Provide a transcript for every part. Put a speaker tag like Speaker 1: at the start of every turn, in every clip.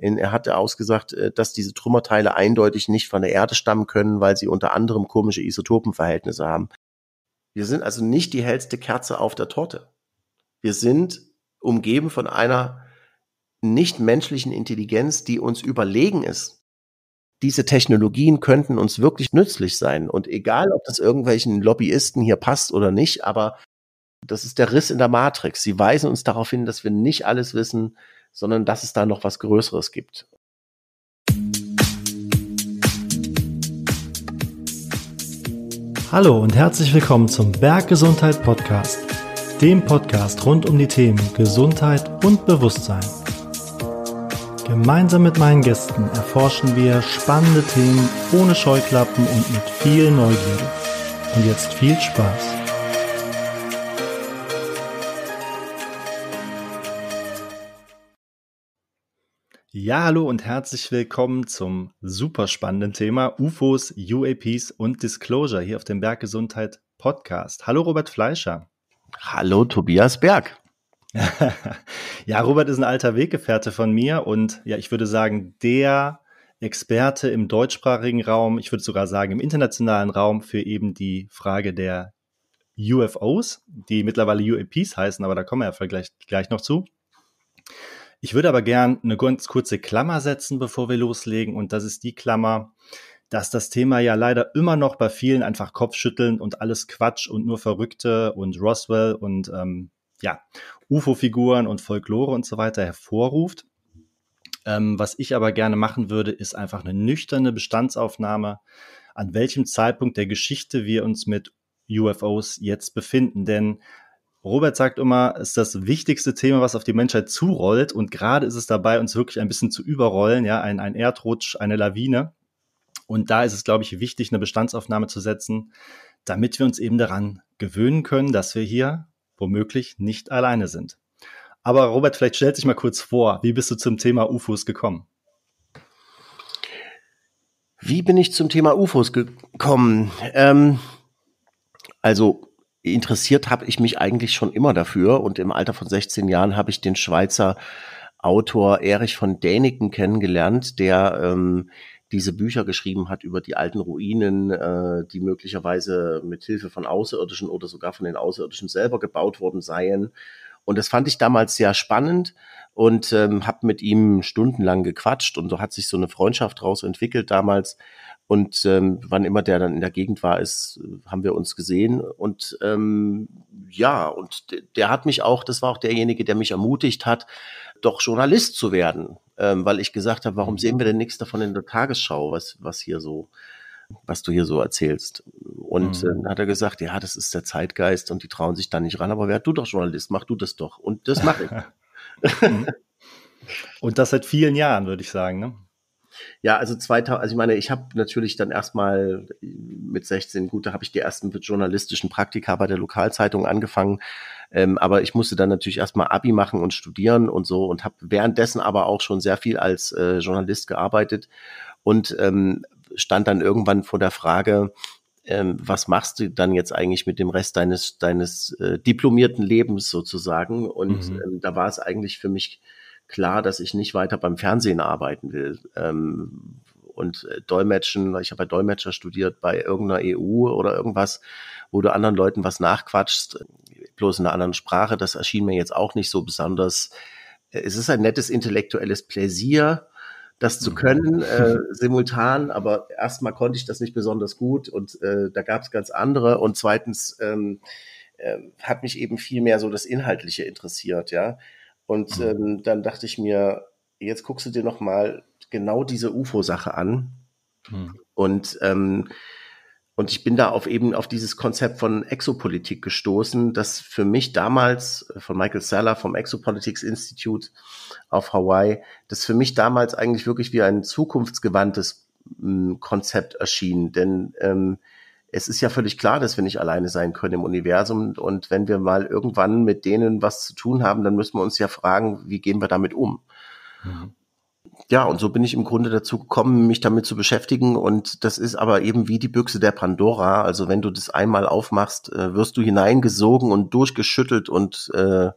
Speaker 1: Er hatte ausgesagt, äh, dass diese Trümmerteile eindeutig nicht von der Erde stammen können, weil sie unter anderem komische Isotopenverhältnisse haben. Wir sind also nicht die hellste Kerze auf der Torte. Wir sind umgeben von einer nicht menschlichen Intelligenz, die uns überlegen ist. Diese Technologien könnten uns wirklich nützlich sein. Und egal, ob das irgendwelchen Lobbyisten hier passt oder nicht, aber das ist der Riss in der Matrix. Sie weisen uns darauf hin, dass wir nicht alles wissen, sondern dass es da noch was Größeres gibt.
Speaker 2: Hallo und herzlich willkommen zum Berggesundheit Podcast, dem Podcast rund um die Themen Gesundheit und Bewusstsein. Gemeinsam mit meinen Gästen erforschen wir spannende Themen ohne Scheuklappen und mit viel Neugierde. Und jetzt viel Spaß. Ja, hallo und herzlich willkommen zum super spannenden Thema UFOs, UAPs und Disclosure hier auf dem Berggesundheit Podcast. Hallo Robert Fleischer.
Speaker 1: Hallo Tobias Berg.
Speaker 2: ja, Robert ist ein alter Weggefährte von mir und ja, ich würde sagen, der Experte im deutschsprachigen Raum, ich würde sogar sagen im internationalen Raum für eben die Frage der UFOs, die mittlerweile UAPs heißen, aber da kommen wir ja vielleicht gleich noch zu. Ich würde aber gern eine ganz kurze Klammer setzen, bevor wir loslegen. Und das ist die Klammer, dass das Thema ja leider immer noch bei vielen einfach Kopfschütteln und alles Quatsch und nur Verrückte und Roswell und ähm, ja, UFO-Figuren und Folklore und so weiter hervorruft. Ähm, was ich aber gerne machen würde, ist einfach eine nüchterne Bestandsaufnahme, an welchem Zeitpunkt der Geschichte wir uns mit UFOs jetzt befinden. Denn Robert sagt immer, ist das wichtigste Thema, was auf die Menschheit zurollt. Und gerade ist es dabei, uns wirklich ein bisschen zu überrollen, ja, ein, ein Erdrutsch, eine Lawine. Und da ist es, glaube ich, wichtig, eine Bestandsaufnahme zu setzen, damit wir uns eben daran gewöhnen können, dass wir hier womöglich nicht alleine sind. Aber Robert, vielleicht stellt sich mal kurz vor, wie bist du zum Thema UFOs gekommen?
Speaker 1: Wie bin ich zum Thema UFOs gekommen? Ähm, also interessiert habe ich mich eigentlich schon immer dafür und im Alter von 16 Jahren habe ich den Schweizer Autor Erich von Däniken kennengelernt, der ähm, diese Bücher geschrieben hat über die alten Ruinen, äh, die möglicherweise mit Hilfe von Außerirdischen oder sogar von den Außerirdischen selber gebaut worden seien. Und das fand ich damals sehr spannend und ähm, habe mit ihm stundenlang gequatscht und so hat sich so eine Freundschaft daraus entwickelt damals. Und ähm, wann immer der dann in der Gegend war, ist, haben wir uns gesehen. Und ähm, ja, und der, hat mich auch, das war auch derjenige, der mich ermutigt hat, doch Journalist zu werden, ähm, weil ich gesagt habe, warum mhm. sehen wir denn nichts davon in der Tagesschau, was, was hier so, was du hier so erzählst. Und mhm. äh, hat er gesagt, ja, das ist der Zeitgeist und die trauen sich da nicht ran, aber wer du doch Journalist, mach du das doch. Und das mache ich. Mhm. und das seit vielen Jahren, würde ich sagen, ne? Ja, also 2000, also ich meine, ich habe natürlich dann erstmal mit 16, gut, da habe ich die ersten journalistischen Praktika bei der Lokalzeitung angefangen. Ähm, aber ich musste dann natürlich erstmal Abi machen und studieren und so und habe währenddessen aber auch schon sehr viel als äh, Journalist gearbeitet und ähm, stand dann irgendwann vor der Frage, ähm, was machst du dann jetzt eigentlich mit dem Rest deines, deines äh, diplomierten Lebens sozusagen? Und mhm. Ähm, da war es eigentlich für mich klar, dass ich nicht weiter beim Fernsehen arbeiten will. Ähm, und äh, Dolmetschen, ich habe bei Dolmetscher studiert bei irgendeiner EU oder irgendwas, wo du anderen Leuten was nachquatschst, bloß in einer anderen Sprache, das erschien mir jetzt auch nicht so besonders. Es ist ein nettes intellektuelles Pläsier, das zu mhm. können, äh, simultan, aber erstmal konnte ich das nicht besonders gut und äh, da gab es ganz andere. Und zweitens ähm, äh, hat mich eben viel mehr so das Inhaltliche interessiert, ja. Und mhm. ähm, dann dachte ich mir, jetzt guckst du dir nochmal genau diese UFO-Sache an. Mhm. Und, ähm, und ich bin da auf eben auf dieses Konzept von Exopolitik gestoßen, das für mich damals äh, von Michael Seller vom Exopolitics Institute auf Hawaii, das für mich damals eigentlich wirklich wie ein zukunftsgewandtes Konzept erschien. Denn ähm, es ist ja völlig klar, dass wir nicht alleine sein können im Universum. Und wenn wir mal irgendwann mit denen was zu tun haben, dann müssen wir uns ja fragen, wie gehen wir damit um? Mhm. Ja, und so bin ich im Grunde dazu gekommen, mich damit zu beschäftigen. Und das ist aber eben wie die Büchse der Pandora. Also wenn du das einmal aufmachst, äh, wirst du hineingesogen und durchgeschüttelt und, äh,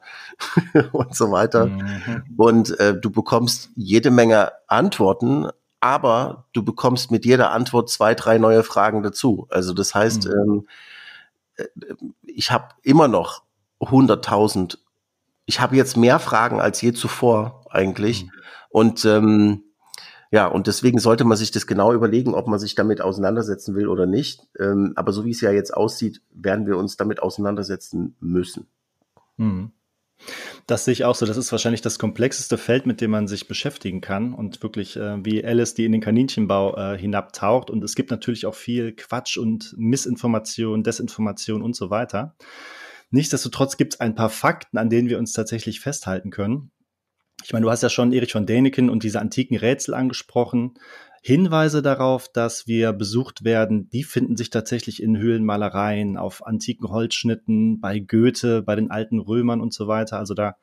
Speaker 1: und so weiter. Mhm. Und äh, du bekommst jede Menge Antworten, aber du bekommst mit jeder Antwort zwei, drei neue Fragen dazu. Also das heißt, mhm. ähm, äh, ich habe immer noch 100.000, ich habe jetzt mehr Fragen als je zuvor eigentlich. Mhm. Und ähm, ja, und deswegen sollte man sich das genau überlegen, ob man sich damit auseinandersetzen will oder nicht. Ähm, aber so wie es ja jetzt aussieht, werden wir uns damit auseinandersetzen müssen.
Speaker 2: Mhm. Das sehe ich auch so. Das ist wahrscheinlich das komplexeste Feld, mit dem man sich beschäftigen kann und wirklich äh, wie Alice, die in den Kaninchenbau äh, hinabtaucht. Und es gibt natürlich auch viel Quatsch und Missinformation, Desinformation und so weiter. Nichtsdestotrotz gibt es ein paar Fakten, an denen wir uns tatsächlich festhalten können. Ich meine, du hast ja schon Erich von Däniken und diese antiken Rätsel angesprochen. Hinweise darauf, dass wir besucht werden, die finden sich tatsächlich in Höhlenmalereien, auf antiken Holzschnitten, bei Goethe, bei den alten Römern und so weiter. Also da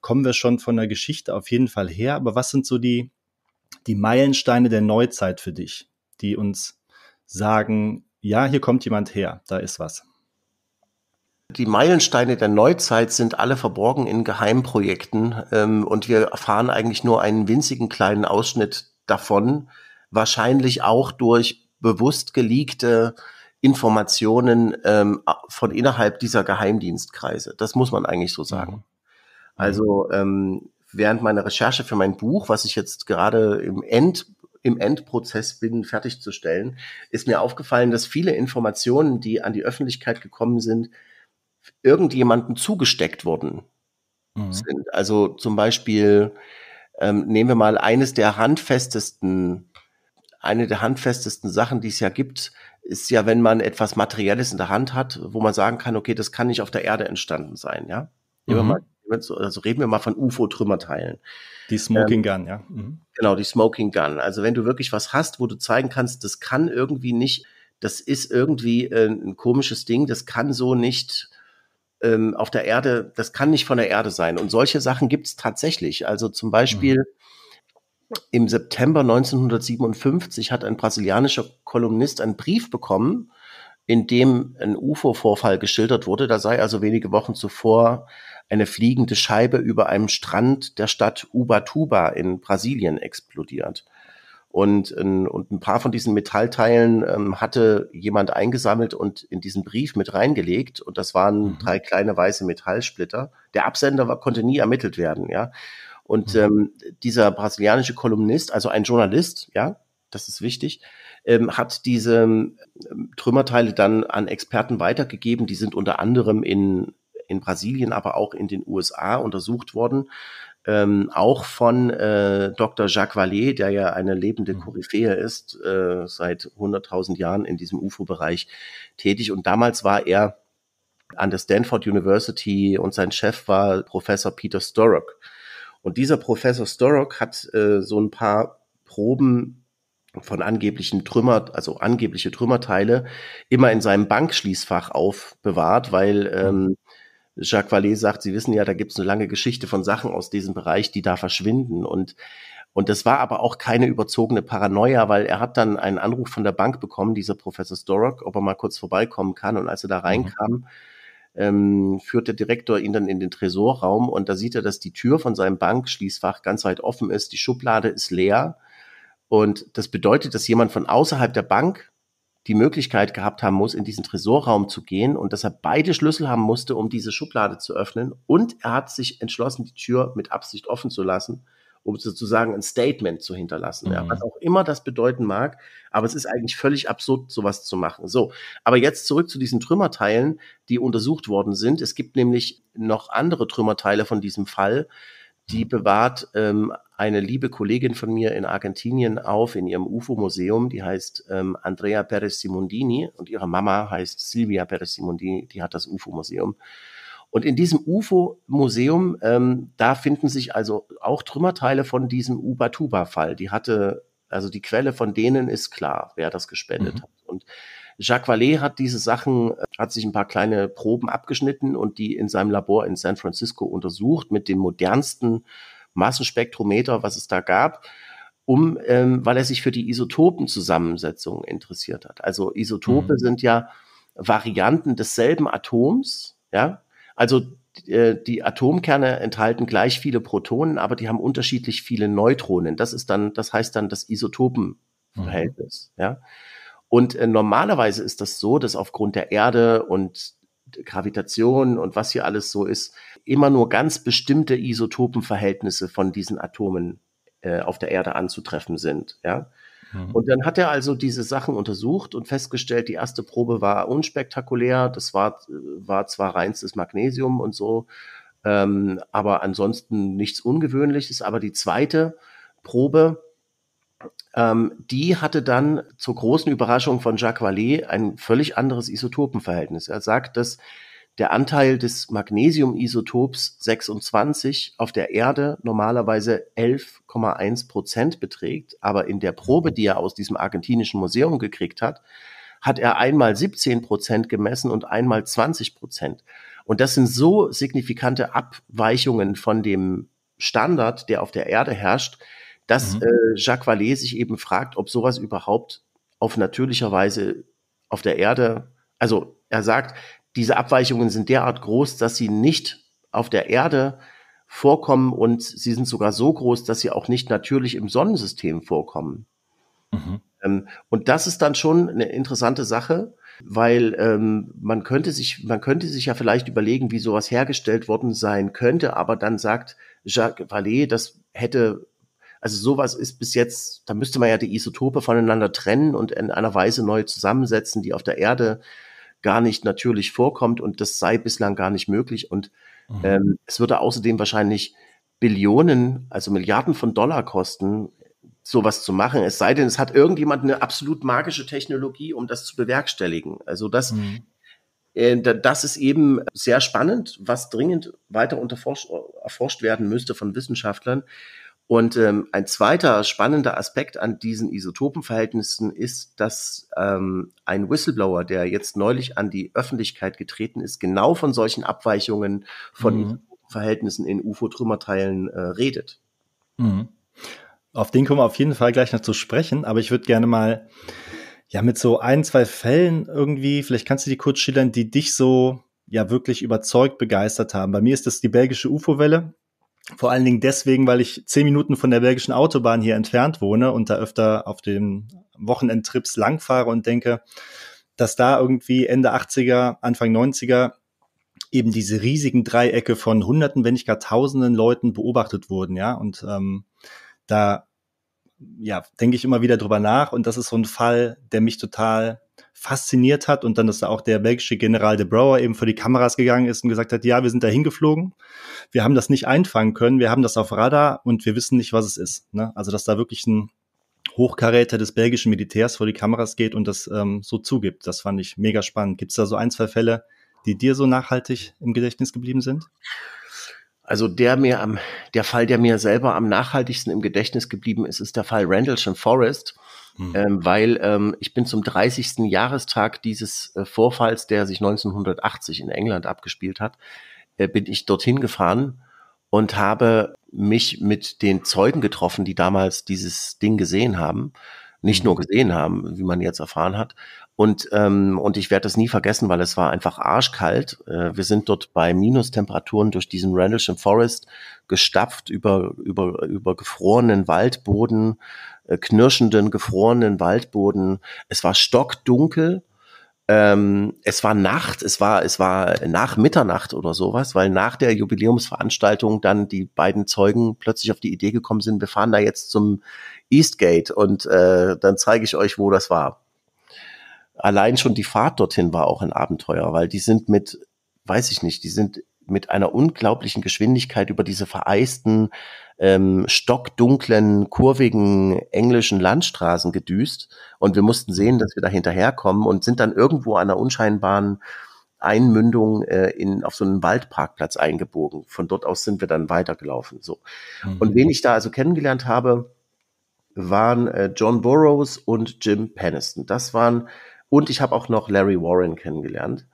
Speaker 2: kommen wir schon von der Geschichte auf jeden Fall her. Aber was sind so die, die Meilensteine der Neuzeit für dich, die uns sagen, ja, hier kommt jemand her, da ist was?
Speaker 1: Die Meilensteine der Neuzeit sind alle verborgen in Geheimprojekten ähm, und wir erfahren eigentlich nur einen winzigen kleinen Ausschnitt davon wahrscheinlich auch durch bewusst geleakte Informationen ähm, von innerhalb dieser Geheimdienstkreise. Das muss man eigentlich so sagen. Mhm. Mhm. Also ähm, während meiner Recherche für mein Buch, was ich jetzt gerade im End im Endprozess bin, fertigzustellen, ist mir aufgefallen, dass viele Informationen, die an die Öffentlichkeit gekommen sind, irgendjemandem zugesteckt wurden. mhm. Also zum Beispiel ähm, nehmen wir mal eines der handfestesten eine der handfestesten Sachen, die es ja gibt, ist ja, wenn man etwas Materielles in der Hand hat, wo man sagen kann, okay, das kann nicht auf der Erde entstanden sein, ja. Mhm. also reden wir mal von UFO-Trümmerteilen. Die Smoking ähm, Gun, ja. Mhm. Genau, die Smoking Gun. Also wenn du wirklich was hast, wo du zeigen kannst, das kann irgendwie nicht, das ist irgendwie äh, ein komisches Ding, das kann so nicht ähm, auf der Erde, das kann nicht von der Erde sein. Und solche Sachen gibt es tatsächlich. Also zum mhm. Beispiel. Mhm im September 1957 hat ein brasilianischer Kolumnist einen Brief bekommen, in dem ein UFO-Vorfall geschildert wurde. Da sei also wenige Wochen zuvor eine fliegende Scheibe über einem Strand der Stadt Ubatuba in Brasilien explodiert. Und, und ein paar von diesen Metallteilen ähm, hatte jemand eingesammelt und in diesen Brief mit reingelegt. Und das waren mhm. drei kleine weiße Metallsplitter. Der Absender war, konnte nie ermittelt werden, ja. Und mhm. ähm, dieser brasilianische Kolumnist, also ein Journalist, ja, das ist wichtig, ähm, hat diese ähm, Trümmerteile dann an Experten weitergegeben. Die sind unter anderem in, in Brasilien, aber auch in den USA untersucht worden. Ähm, auch von äh, Dr. Jacques Vallée, der ja eine lebende mhm. Koryphäe ist, äh, seit 100.000 Jahren in diesem UFO-Bereich tätig. Und damals war er an der Stanford University und sein Chef war Professor Peter Storrock. Und dieser Professor Storrock hat äh, so ein paar Proben von angeblichen Trümmer, also angebliche Trümmerteile, immer in seinem Bankschließfach aufbewahrt, weil ähm, mhm. Jacques Vallée sagt, Sie wissen ja, da gibt es eine lange Geschichte von Sachen aus diesem Bereich, die da verschwinden. Und, und das war aber auch keine überzogene Paranoia, weil er hat dann einen Anruf von der Bank bekommen, dieser Professor Storrock, ob er mal kurz vorbeikommen kann. Und als er da mhm. reinkam, mhm ähm, führt der Direktor ihn dann in den Tresorraum und da sieht er, dass die Tür von seinem Bankschließfach ganz weit offen ist, die Schublade ist leer und das bedeutet, dass jemand von außerhalb der Bank die Möglichkeit gehabt haben muss, in diesen Tresorraum zu gehen und dass er beide Schlüssel haben musste, um diese Schublade zu öffnen. Und er hat sich entschlossen, die Tür mit Absicht offen zu lassen, um sozusagen ein Statement zu hinterlassen, mhm. ja, was mhm. auch immer das bedeuten mag. Aber es ist eigentlich völlig absurd, sowas zu machen. So, aber jetzt zurück zu diesen Trümmerteilen, die untersucht worden sind. Es gibt nämlich noch andere Trümmerteile von diesem Fall. Die mhm. bewahrt ähm, eine liebe Kollegin von mir in Argentinien auf in ihrem UFO-Museum. Die heißt ähm, Andrea Perez Simondini und ihre Mama heißt Silvia Perez Simondini. Die hat das UFO-Museum. Und in diesem UFO-Museum, ähm, da finden sich also auch Trümmerteile von diesem Ubatuba-Fall. Die hatte, also die Quelle von denen ist klar, wer das gespendet mhm. hat. Und Jacques Vallée hat diese Sachen, äh, hat sich ein paar kleine Proben abgeschnitten und die in seinem Labor in San Francisco untersucht mit dem modernsten Massenspektrometer, was es da gab, um, ähm, weil er sich für die Isotopenzusammensetzung interessiert hat. Also Isotope mhm. sind ja Varianten desselben Atoms, ja, also äh, die Atomkerne enthalten gleich viele Protonen, aber die haben unterschiedlich viele Neutronen. Das ist dann, das heißt dann das Isotopenverhältnis. Mhm. Ja. Und äh, normalerweise ist das so, dass aufgrund der Erde und Gravitation und was hier alles so ist, immer nur ganz bestimmte Isotopenverhältnisse von diesen Atomen äh, auf der Erde anzutreffen sind. Ja. Mhm. Und dann hat er also diese Sachen untersucht und festgestellt, die erste Probe war unspektakulär. Das war, äh, war zwar reinstes Magnesium und so, ähm, aber ansonsten nichts Ungewöhnliches. Aber die zweite Probe, ähm, die hatte dann zur großen Überraschung von Jacques Vallée ein völlig anderes Isotopenverhältnis. Er sagt, dass der Anteil des Magnesiumisotops 26 auf der Erde normalerweise 11,1 Prozent beträgt, aber in der Probe, die er aus diesem argentinischen Museum gekriegt hat, hat er einmal 17 Prozent gemessen und einmal 20 Prozent. Und das sind so signifikante Abweichungen von dem Standard, der auf der Erde herrscht, dass mhm. äh, Jacques Vallée sich eben fragt, ob sowas überhaupt auf natürlicher Weise auf der Erde, also er sagt, diese Abweichungen sind derart groß, dass sie nicht auf der Erde vorkommen und sie sind sogar so groß, dass sie auch nicht natürlich im Sonnensystem vorkommen. Mhm. Ähm, und das ist dann schon eine interessante Sache, weil ähm, man könnte sich, man könnte sich ja vielleicht überlegen, wie sowas hergestellt worden sein könnte, aber dann sagt Jacques Vallée, das hätte also sowas ist bis jetzt, da müsste man ja die Isotope voneinander trennen und in einer Weise neu zusammensetzen, die auf der Erde gar nicht natürlich vorkommt und das sei bislang gar nicht möglich. Und mhm. ähm, es würde außerdem wahrscheinlich Billionen, also Milliarden von Dollar kosten, sowas zu machen. Es sei denn, es hat irgendjemand eine absolut magische Technologie, um das zu bewerkstelligen. Also das, mhm. äh, das ist eben sehr spannend, was dringend weiter unterforscht, erforscht werden müsste von Wissenschaftlern. Und ähm, ein zweiter spannender Aspekt an diesen Isotopenverhältnissen ist, dass ähm, ein Whistleblower, der jetzt neulich an die Öffentlichkeit getreten ist, genau von solchen Abweichungen von mhm. Verhältnissen in UFO-Trümmerteilen äh, redet. Mhm. Auf den kommen wir auf
Speaker 2: jeden Fall gleich noch zu sprechen, aber ich würde gerne mal ja mit so ein, zwei Fällen irgendwie, vielleicht kannst du die kurz schildern, die dich so ja wirklich überzeugt begeistert haben. Bei mir ist das die belgische UFO-Welle vor allen Dingen deswegen, weil ich zehn Minuten von der belgischen Autobahn hier entfernt wohne und da öfter auf den Wochenendtrips langfahre und denke, dass da irgendwie Ende 80er, Anfang 90er eben diese riesigen Dreiecke von Hunderten, wenn nicht gar Tausenden Leuten beobachtet wurden, ja. Und ähm, da ja, denke ich immer wieder drüber nach und das ist so ein Fall, der mich total fasziniert hat und dann, dass da auch der belgische General de Brouwer eben vor die Kameras gegangen ist und gesagt hat, ja, wir sind da hingeflogen, wir haben das nicht einfangen können, wir haben das auf Radar und wir wissen nicht, was es ist. Ne? Also, dass da wirklich ein Hochkaräter des belgischen Militärs vor die Kameras geht und das ähm, so zugibt. Das fand ich mega spannend. Gibt es da so ein, zwei Fälle, die dir so nachhaltig im Gedächtnis geblieben sind?
Speaker 1: Also der mir am, der Fall, der mir selber am nachhaltigsten im Gedächtnis geblieben ist, ist der Fall Randallson Forest hm. ähm, weil ähm, ich bin zum 30. Jahrestag dieses äh, Vorfalls, der sich 1980 in England abgespielt hat, äh, bin ich dorthin gefahren und habe mich mit den Zeugen getroffen, die damals dieses Ding gesehen haben, nicht nur mhm. gesehen haben, wie man jetzt erfahren hat. Und, ähm, und ich werde das nie vergessen, weil es war einfach arschkalt. Äh, wir sind dort bei Minustemperaturen durch diesen Randlesham Forest gestapft über, über, über gefrorenen Waldboden äh, knirschenden, gefrorenen Waldboden. Es war stockdunkel. Ähm, es war Nacht, es war, es war nach Mitternacht oder sowas, weil nach der Jubiläumsveranstaltung dann die beiden Zeugen plötzlich auf die Idee gekommen sind, wir fahren da jetzt zum Eastgate und äh, dann zeige ich euch, wo das war. Allein schon die Fahrt dorthin war auch ein Abenteuer, weil die sind mit, weiß ich nicht, die sind mit einer unglaublichen Geschwindigkeit über diese vereisten, ähm, stockdunklen, kurvigen englischen Landstraßen gedüst. Und wir mussten sehen, dass wir da hinterherkommen und sind dann irgendwo an einer unscheinbaren Einmündung äh, in, auf so einen Waldparkplatz eingebogen. Von dort aus sind wir dann weitergelaufen. So. Mhm. Und wen ich da also kennengelernt habe, waren äh, John Burroughs und Jim Peniston. Das waren, und ich habe auch noch Larry Warren kennengelernt.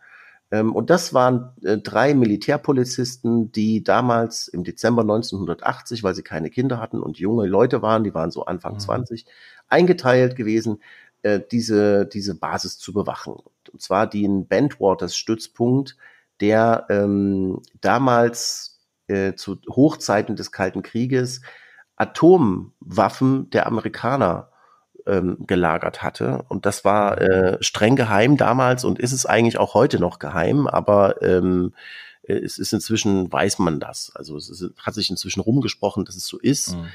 Speaker 1: Ähm, und das waren äh, drei Militärpolizisten, die damals im Dezember 1980, weil sie keine Kinder hatten und junge Leute waren, die waren so Anfang mhm. 20, eingeteilt gewesen, äh, diese, diese Basis zu bewachen. Und zwar den Bentwaters-Stützpunkt, der ähm, damals äh, zu Hochzeiten des Kalten Krieges Atomwaffen der Amerikaner ähm, gelagert hatte. Und das war äh, streng geheim damals und ist es eigentlich auch heute noch geheim, aber ähm, äh, es ist inzwischen, weiß man das. Also es ist, hat sich inzwischen rumgesprochen, dass es so ist. Mhm.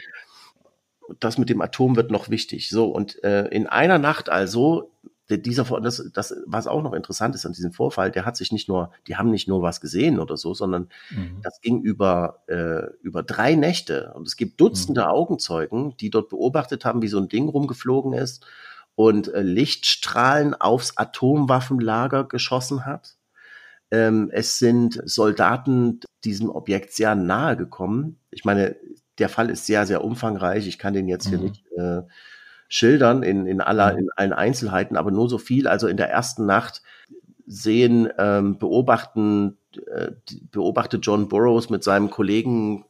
Speaker 1: Das mit dem Atom wird noch wichtig. So, und äh, in einer Nacht also dieser, das, das, was auch noch interessant ist an diesem Vorfall, der hat sich nicht nur, die haben nicht nur was gesehen oder so, sondern mhm. das ging über, äh, über drei Nächte. Und es gibt Dutzende mhm. Augenzeugen, die dort beobachtet haben, wie so ein Ding rumgeflogen ist und äh, Lichtstrahlen aufs Atomwaffenlager geschossen hat. Ähm, es sind Soldaten diesem Objekt sehr nahe gekommen. Ich meine, der Fall ist sehr, sehr umfangreich. Ich kann den jetzt mhm. hier nicht äh, schildern in, in, aller, mhm. in allen Einzelheiten, aber nur so viel. Also in der ersten Nacht sehen, ähm, beobachten, äh, beobachtet John Burroughs mit seinem Kollegen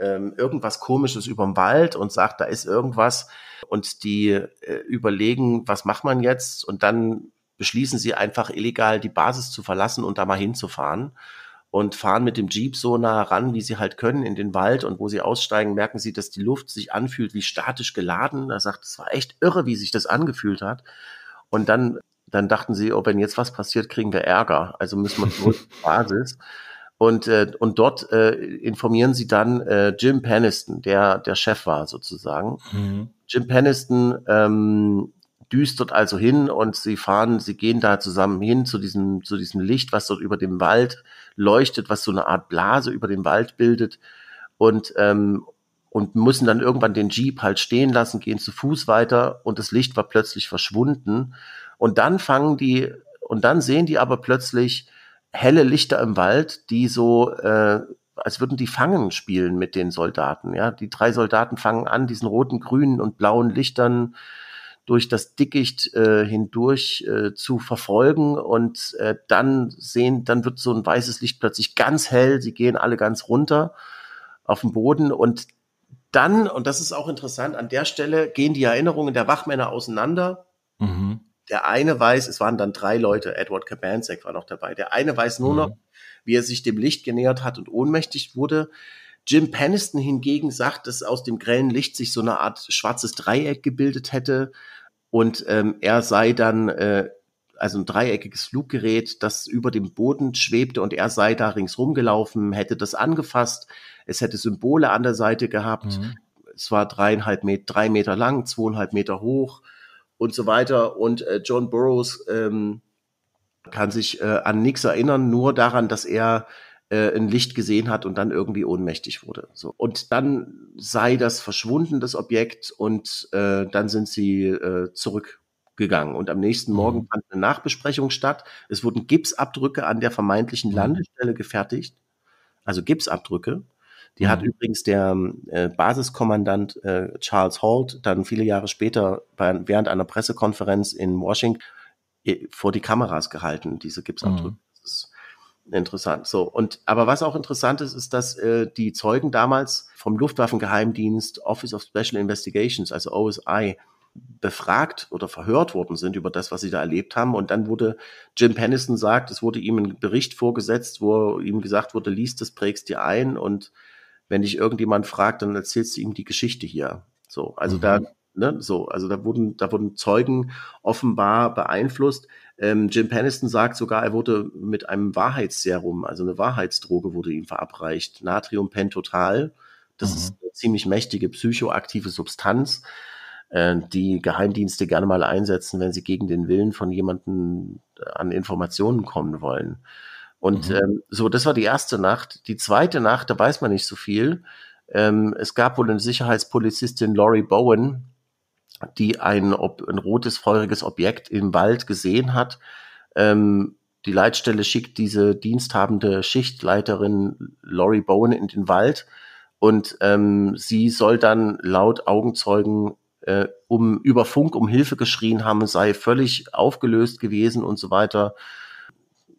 Speaker 1: ähm, irgendwas Komisches überm Wald und sagt, da ist irgendwas. Und die äh, überlegen, was macht man jetzt? Und dann beschließen sie einfach illegal, die Basis zu verlassen und da mal hinzufahren und fahren mit dem Jeep so nah ran, wie sie halt können, in den Wald. Und wo sie aussteigen, merken sie, dass die Luft sich anfühlt wie statisch geladen. Er sagt, es war echt irre, wie sich das angefühlt hat. Und dann, dann dachten sie, oh, wenn jetzt was passiert, kriegen wir Ärger. Also müssen wir zurück zur Basis. Und, äh, und dort äh, informieren sie dann äh, Jim Peniston, der der Chef war sozusagen. Mhm. Jim Peniston ähm, düstert also hin und sie fahren, sie gehen da zusammen hin zu diesem, zu diesem Licht, was dort über dem Wald leuchtet, was so eine Art Blase über dem Wald bildet und, ähm, und müssen dann irgendwann den Jeep halt stehen lassen, gehen zu Fuß weiter und das Licht war plötzlich verschwunden und dann fangen die und dann sehen die aber plötzlich helle Lichter im Wald, die so äh, als würden die fangen spielen mit den Soldaten. Ja, die drei Soldaten fangen an, diesen roten, grünen und blauen Lichtern durch das Dickicht äh, hindurch äh, zu verfolgen und äh, dann sehen, dann wird so ein weißes Licht plötzlich ganz hell, sie gehen alle ganz runter auf den Boden und dann, und das ist auch interessant, an der Stelle gehen die Erinnerungen der Wachmänner auseinander. Mhm. Der eine weiß, es waren dann drei Leute, Edward Kabanzek war noch dabei, der eine weiß nur mhm. noch, wie er sich dem Licht genähert hat und ohnmächtig wurde. Jim Penniston hingegen sagt, dass aus dem grellen Licht sich so eine Art schwarzes Dreieck gebildet hätte und ähm, er sei dann äh, also ein dreieckiges Fluggerät, das über dem Boden schwebte und er sei da ringsrum gelaufen, hätte das angefasst, es hätte Symbole an der Seite gehabt, mhm. es war dreieinhalb Meter, drei Meter lang, zweieinhalb Meter hoch und so weiter und äh, John Burroughs ähm, kann sich äh, an nichts erinnern, nur daran, dass er äh, ein Licht gesehen hat und dann irgendwie ohnmächtig wurde. So. Und dann sei das verschwunden, das Objekt, und äh, dann sind sie äh, zurückgegangen. Und am nächsten mhm. Morgen fand eine Nachbesprechung statt. Es wurden Gipsabdrücke an der vermeintlichen mhm. Landestelle gefertigt. Also Gipsabdrücke. Die mhm. hat übrigens der äh, Basiskommandant äh, Charles Holt dann viele Jahre später bei, während einer Pressekonferenz in Washington äh, vor die Kameras gehalten, diese mhm. Gipsabdrücke. Mhm. Interessant. So und aber was auch interessant ist, ist, dass äh, die Zeugen damals vom Luftwaffengeheimdienst Office of Special Investigations, also OSI, befragt oder verhört worden sind über das, was sie da erlebt haben. Und dann wurde Jim Pennison sagt, es wurde ihm ein Bericht vorgesetzt, wo ihm gesagt wurde, liest das, prägst dir ein und wenn dich irgendjemand fragt, dann erzählst du ihm die Geschichte hier. So, also mhm. da, ne, so, also da wurden, da wurden Zeugen offenbar beeinflusst. Ähm, Jim Penniston sagt sogar, er wurde mit einem Wahrheitsserum, also eine Wahrheitsdroge wurde ihm verabreicht, Natrium Pentotal, Das mhm. ist eine ziemlich mächtige psychoaktive Substanz, äh, die Geheimdienste gerne mal einsetzen, wenn sie gegen den Willen von jemandem äh, an Informationen kommen wollen. Und mhm. ähm, so, das war die erste Nacht. Die zweite Nacht, da weiß man nicht so viel. Ähm, es gab wohl eine Sicherheitspolizistin Laurie Bowen, die ein, ob, ein rotes, feuriges Objekt im Wald gesehen hat. Ähm, die Leitstelle schickt diese diensthabende Schichtleiterin Lori Bowen in den Wald und ähm, sie soll dann laut Augenzeugen äh, um, über Funk um Hilfe geschrien haben, sei völlig aufgelöst gewesen und so weiter.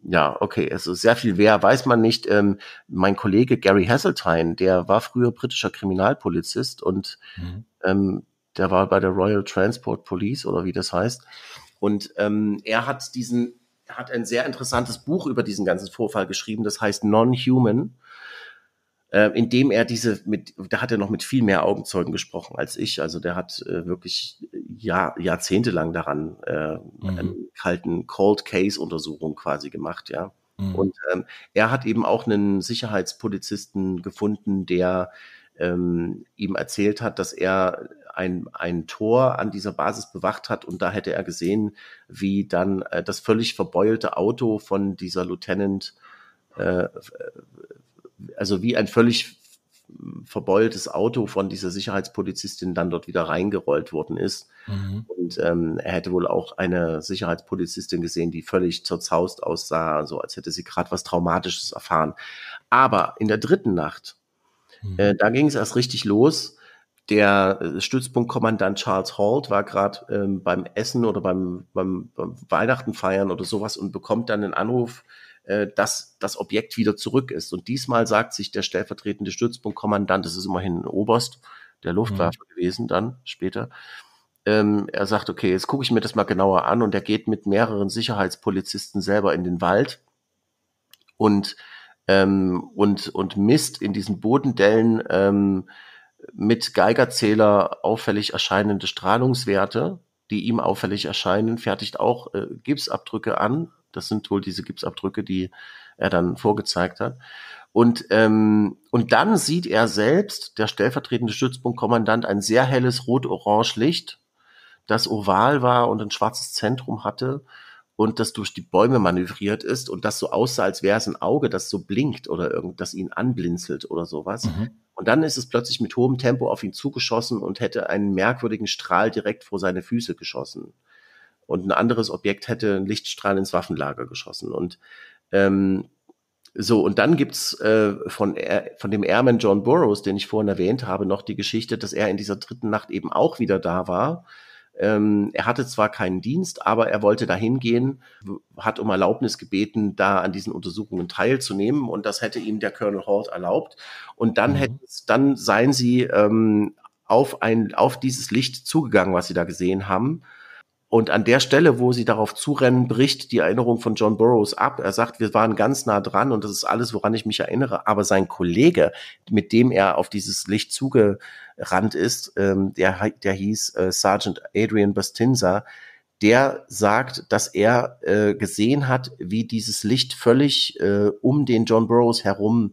Speaker 1: Ja, okay, also sehr viel wer weiß man nicht. Ähm, mein Kollege Gary Hasseltine, der war früher britischer Kriminalpolizist und mhm. ähm, der war bei der Royal Transport Police oder wie das heißt. Und ähm, er hat diesen, hat ein sehr interessantes Buch über diesen ganzen Vorfall geschrieben, das heißt Non-Human, äh, in dem er diese mit, da hat er noch mit viel mehr Augenzeugen gesprochen als ich. Also der hat äh, wirklich äh, Jahr, jahrzehntelang daran äh, mhm. einen kalten Cold Case-Untersuchung quasi gemacht, ja. Mhm. Und ähm, er hat eben auch einen Sicherheitspolizisten gefunden, der ähm, ihm erzählt hat, dass er ein, ein Tor an dieser Basis bewacht hat und da hätte er gesehen, wie dann äh, das völlig verbeulte Auto von dieser Lieutenant, äh, äh, also wie ein völlig verbeultes Auto von dieser Sicherheitspolizistin dann dort wieder reingerollt worden ist. Mhm. Und ähm, er hätte wohl auch eine Sicherheitspolizistin gesehen, die völlig zerzaust aussah, so als hätte sie gerade was Traumatisches erfahren. Aber in der dritten Nacht Mhm. Äh, da ging es erst richtig los. Der äh, Stützpunktkommandant Charles Holt war gerade ähm, beim Essen oder beim, beim, beim, Weihnachten feiern oder sowas und bekommt dann den Anruf, äh, dass das Objekt wieder zurück ist. Und diesmal sagt sich der stellvertretende Stützpunktkommandant, das ist immerhin ein Oberst der Luftwaffe mhm. gewesen dann später, ähm, er sagt, okay, jetzt gucke ich mir das mal genauer an und er geht mit mehreren Sicherheitspolizisten selber in den Wald und ähm, und, und misst in diesen Bodendellen ähm, mit Geigerzähler auffällig erscheinende Strahlungswerte, die ihm auffällig erscheinen, fertigt auch äh, Gipsabdrücke an. Das sind wohl diese Gipsabdrücke, die er dann vorgezeigt hat. Und, ähm, und dann sieht er selbst, der stellvertretende Stützpunktkommandant, ein sehr helles rot-orange Licht, das oval war und ein schwarzes Zentrum hatte und das durch die Bäume manövriert ist und das so aussah, als wäre es ein Auge, das so blinkt oder irgendwas ihn anblinzelt oder sowas. Mhm. Und dann ist es plötzlich mit hohem Tempo auf ihn zugeschossen und hätte einen merkwürdigen Strahl direkt vor seine Füße geschossen. Und ein anderes Objekt hätte einen Lichtstrahl ins Waffenlager geschossen. Und ähm, so, und dann gibt's äh, von, von dem Airman John Burroughs, den ich vorhin erwähnt habe, noch die Geschichte, dass er in dieser dritten Nacht eben auch wieder da war ähm, er hatte zwar keinen Dienst, aber er wollte dahin gehen, hat um Erlaubnis gebeten, da an diesen Untersuchungen teilzunehmen und das hätte ihm der Colonel Hort erlaubt. Und dann mhm. hätten, dann seien sie ähm, auf ein, auf dieses Licht zugegangen, was sie da gesehen haben. Und an der Stelle, wo sie darauf zurennen, bricht die Erinnerung von John Burroughs ab. Er sagt, wir waren ganz nah dran und das ist alles, woran ich mich erinnere. Aber sein Kollege, mit dem er auf dieses Licht zuge, Rand ist, ähm, der, der hieß äh, Sergeant Adrian Bastinza, der sagt, dass er äh, gesehen hat, wie dieses Licht völlig äh, um den John Burroughs herum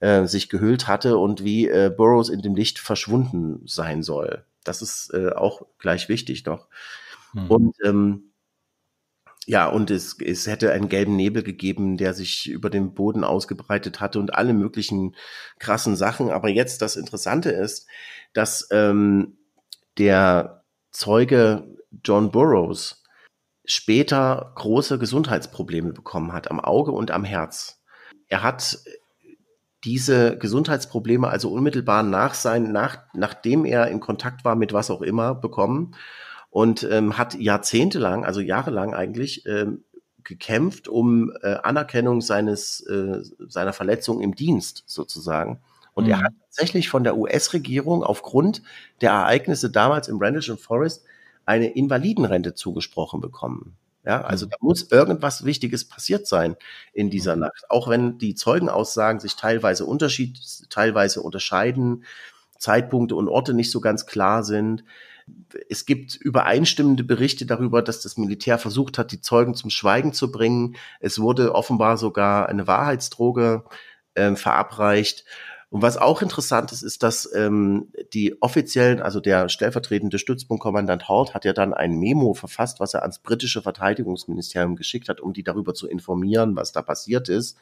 Speaker 1: äh, sich gehüllt hatte und wie äh, Burroughs in dem Licht verschwunden sein soll. Das ist äh, auch gleich wichtig noch. Mhm. Und ähm, ja, und es, es hätte einen gelben Nebel gegeben, der sich über den Boden ausgebreitet hatte und alle möglichen krassen Sachen. Aber jetzt das Interessante ist, dass ähm, der Zeuge John Burroughs später große Gesundheitsprobleme bekommen hat, am Auge und am Herz. Er hat diese Gesundheitsprobleme also unmittelbar nach sein, nach, nachdem er in Kontakt war mit was auch immer bekommen und ähm, hat jahrzehntelang, also jahrelang eigentlich, ähm, gekämpft um äh, Anerkennung seines äh, seiner Verletzung im Dienst sozusagen. Und mhm. er hat tatsächlich von der US-Regierung aufgrund der Ereignisse damals im Brandisham Forest eine Invalidenrente zugesprochen bekommen. Ja, also mhm. da muss irgendwas Wichtiges passiert sein in dieser mhm. Nacht. Auch wenn die Zeugenaussagen sich teilweise unterschied, teilweise unterscheiden, Zeitpunkte und Orte nicht so ganz klar sind. Es gibt übereinstimmende Berichte darüber, dass das Militär versucht hat, die Zeugen zum Schweigen zu bringen. Es wurde offenbar sogar eine Wahrheitsdroge äh, verabreicht. Und was auch interessant ist, ist, dass ähm, die offiziellen, also der stellvertretende Stützpunktkommandant Hort hat ja dann ein Memo verfasst, was er ans britische Verteidigungsministerium geschickt hat, um die darüber zu informieren, was da passiert ist.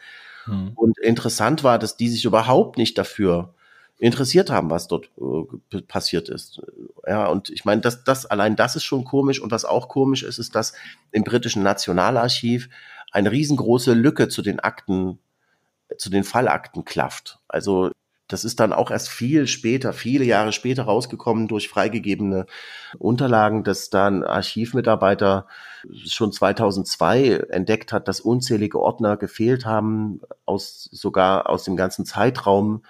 Speaker 1: Hm. Und interessant war, dass die sich überhaupt nicht dafür interessiert haben, was dort äh, passiert ist. Ja, und ich meine, das, das allein das ist schon komisch. Und was auch komisch ist, ist, dass im britischen Nationalarchiv eine riesengroße Lücke zu den Akten, zu den Fallakten klafft. Also das ist dann auch erst viel später, viele Jahre später rausgekommen durch freigegebene Unterlagen, dass dann Archivmitarbeiter schon 2002 entdeckt hat, dass unzählige Ordner gefehlt haben, aus, sogar aus dem ganzen Zeitraum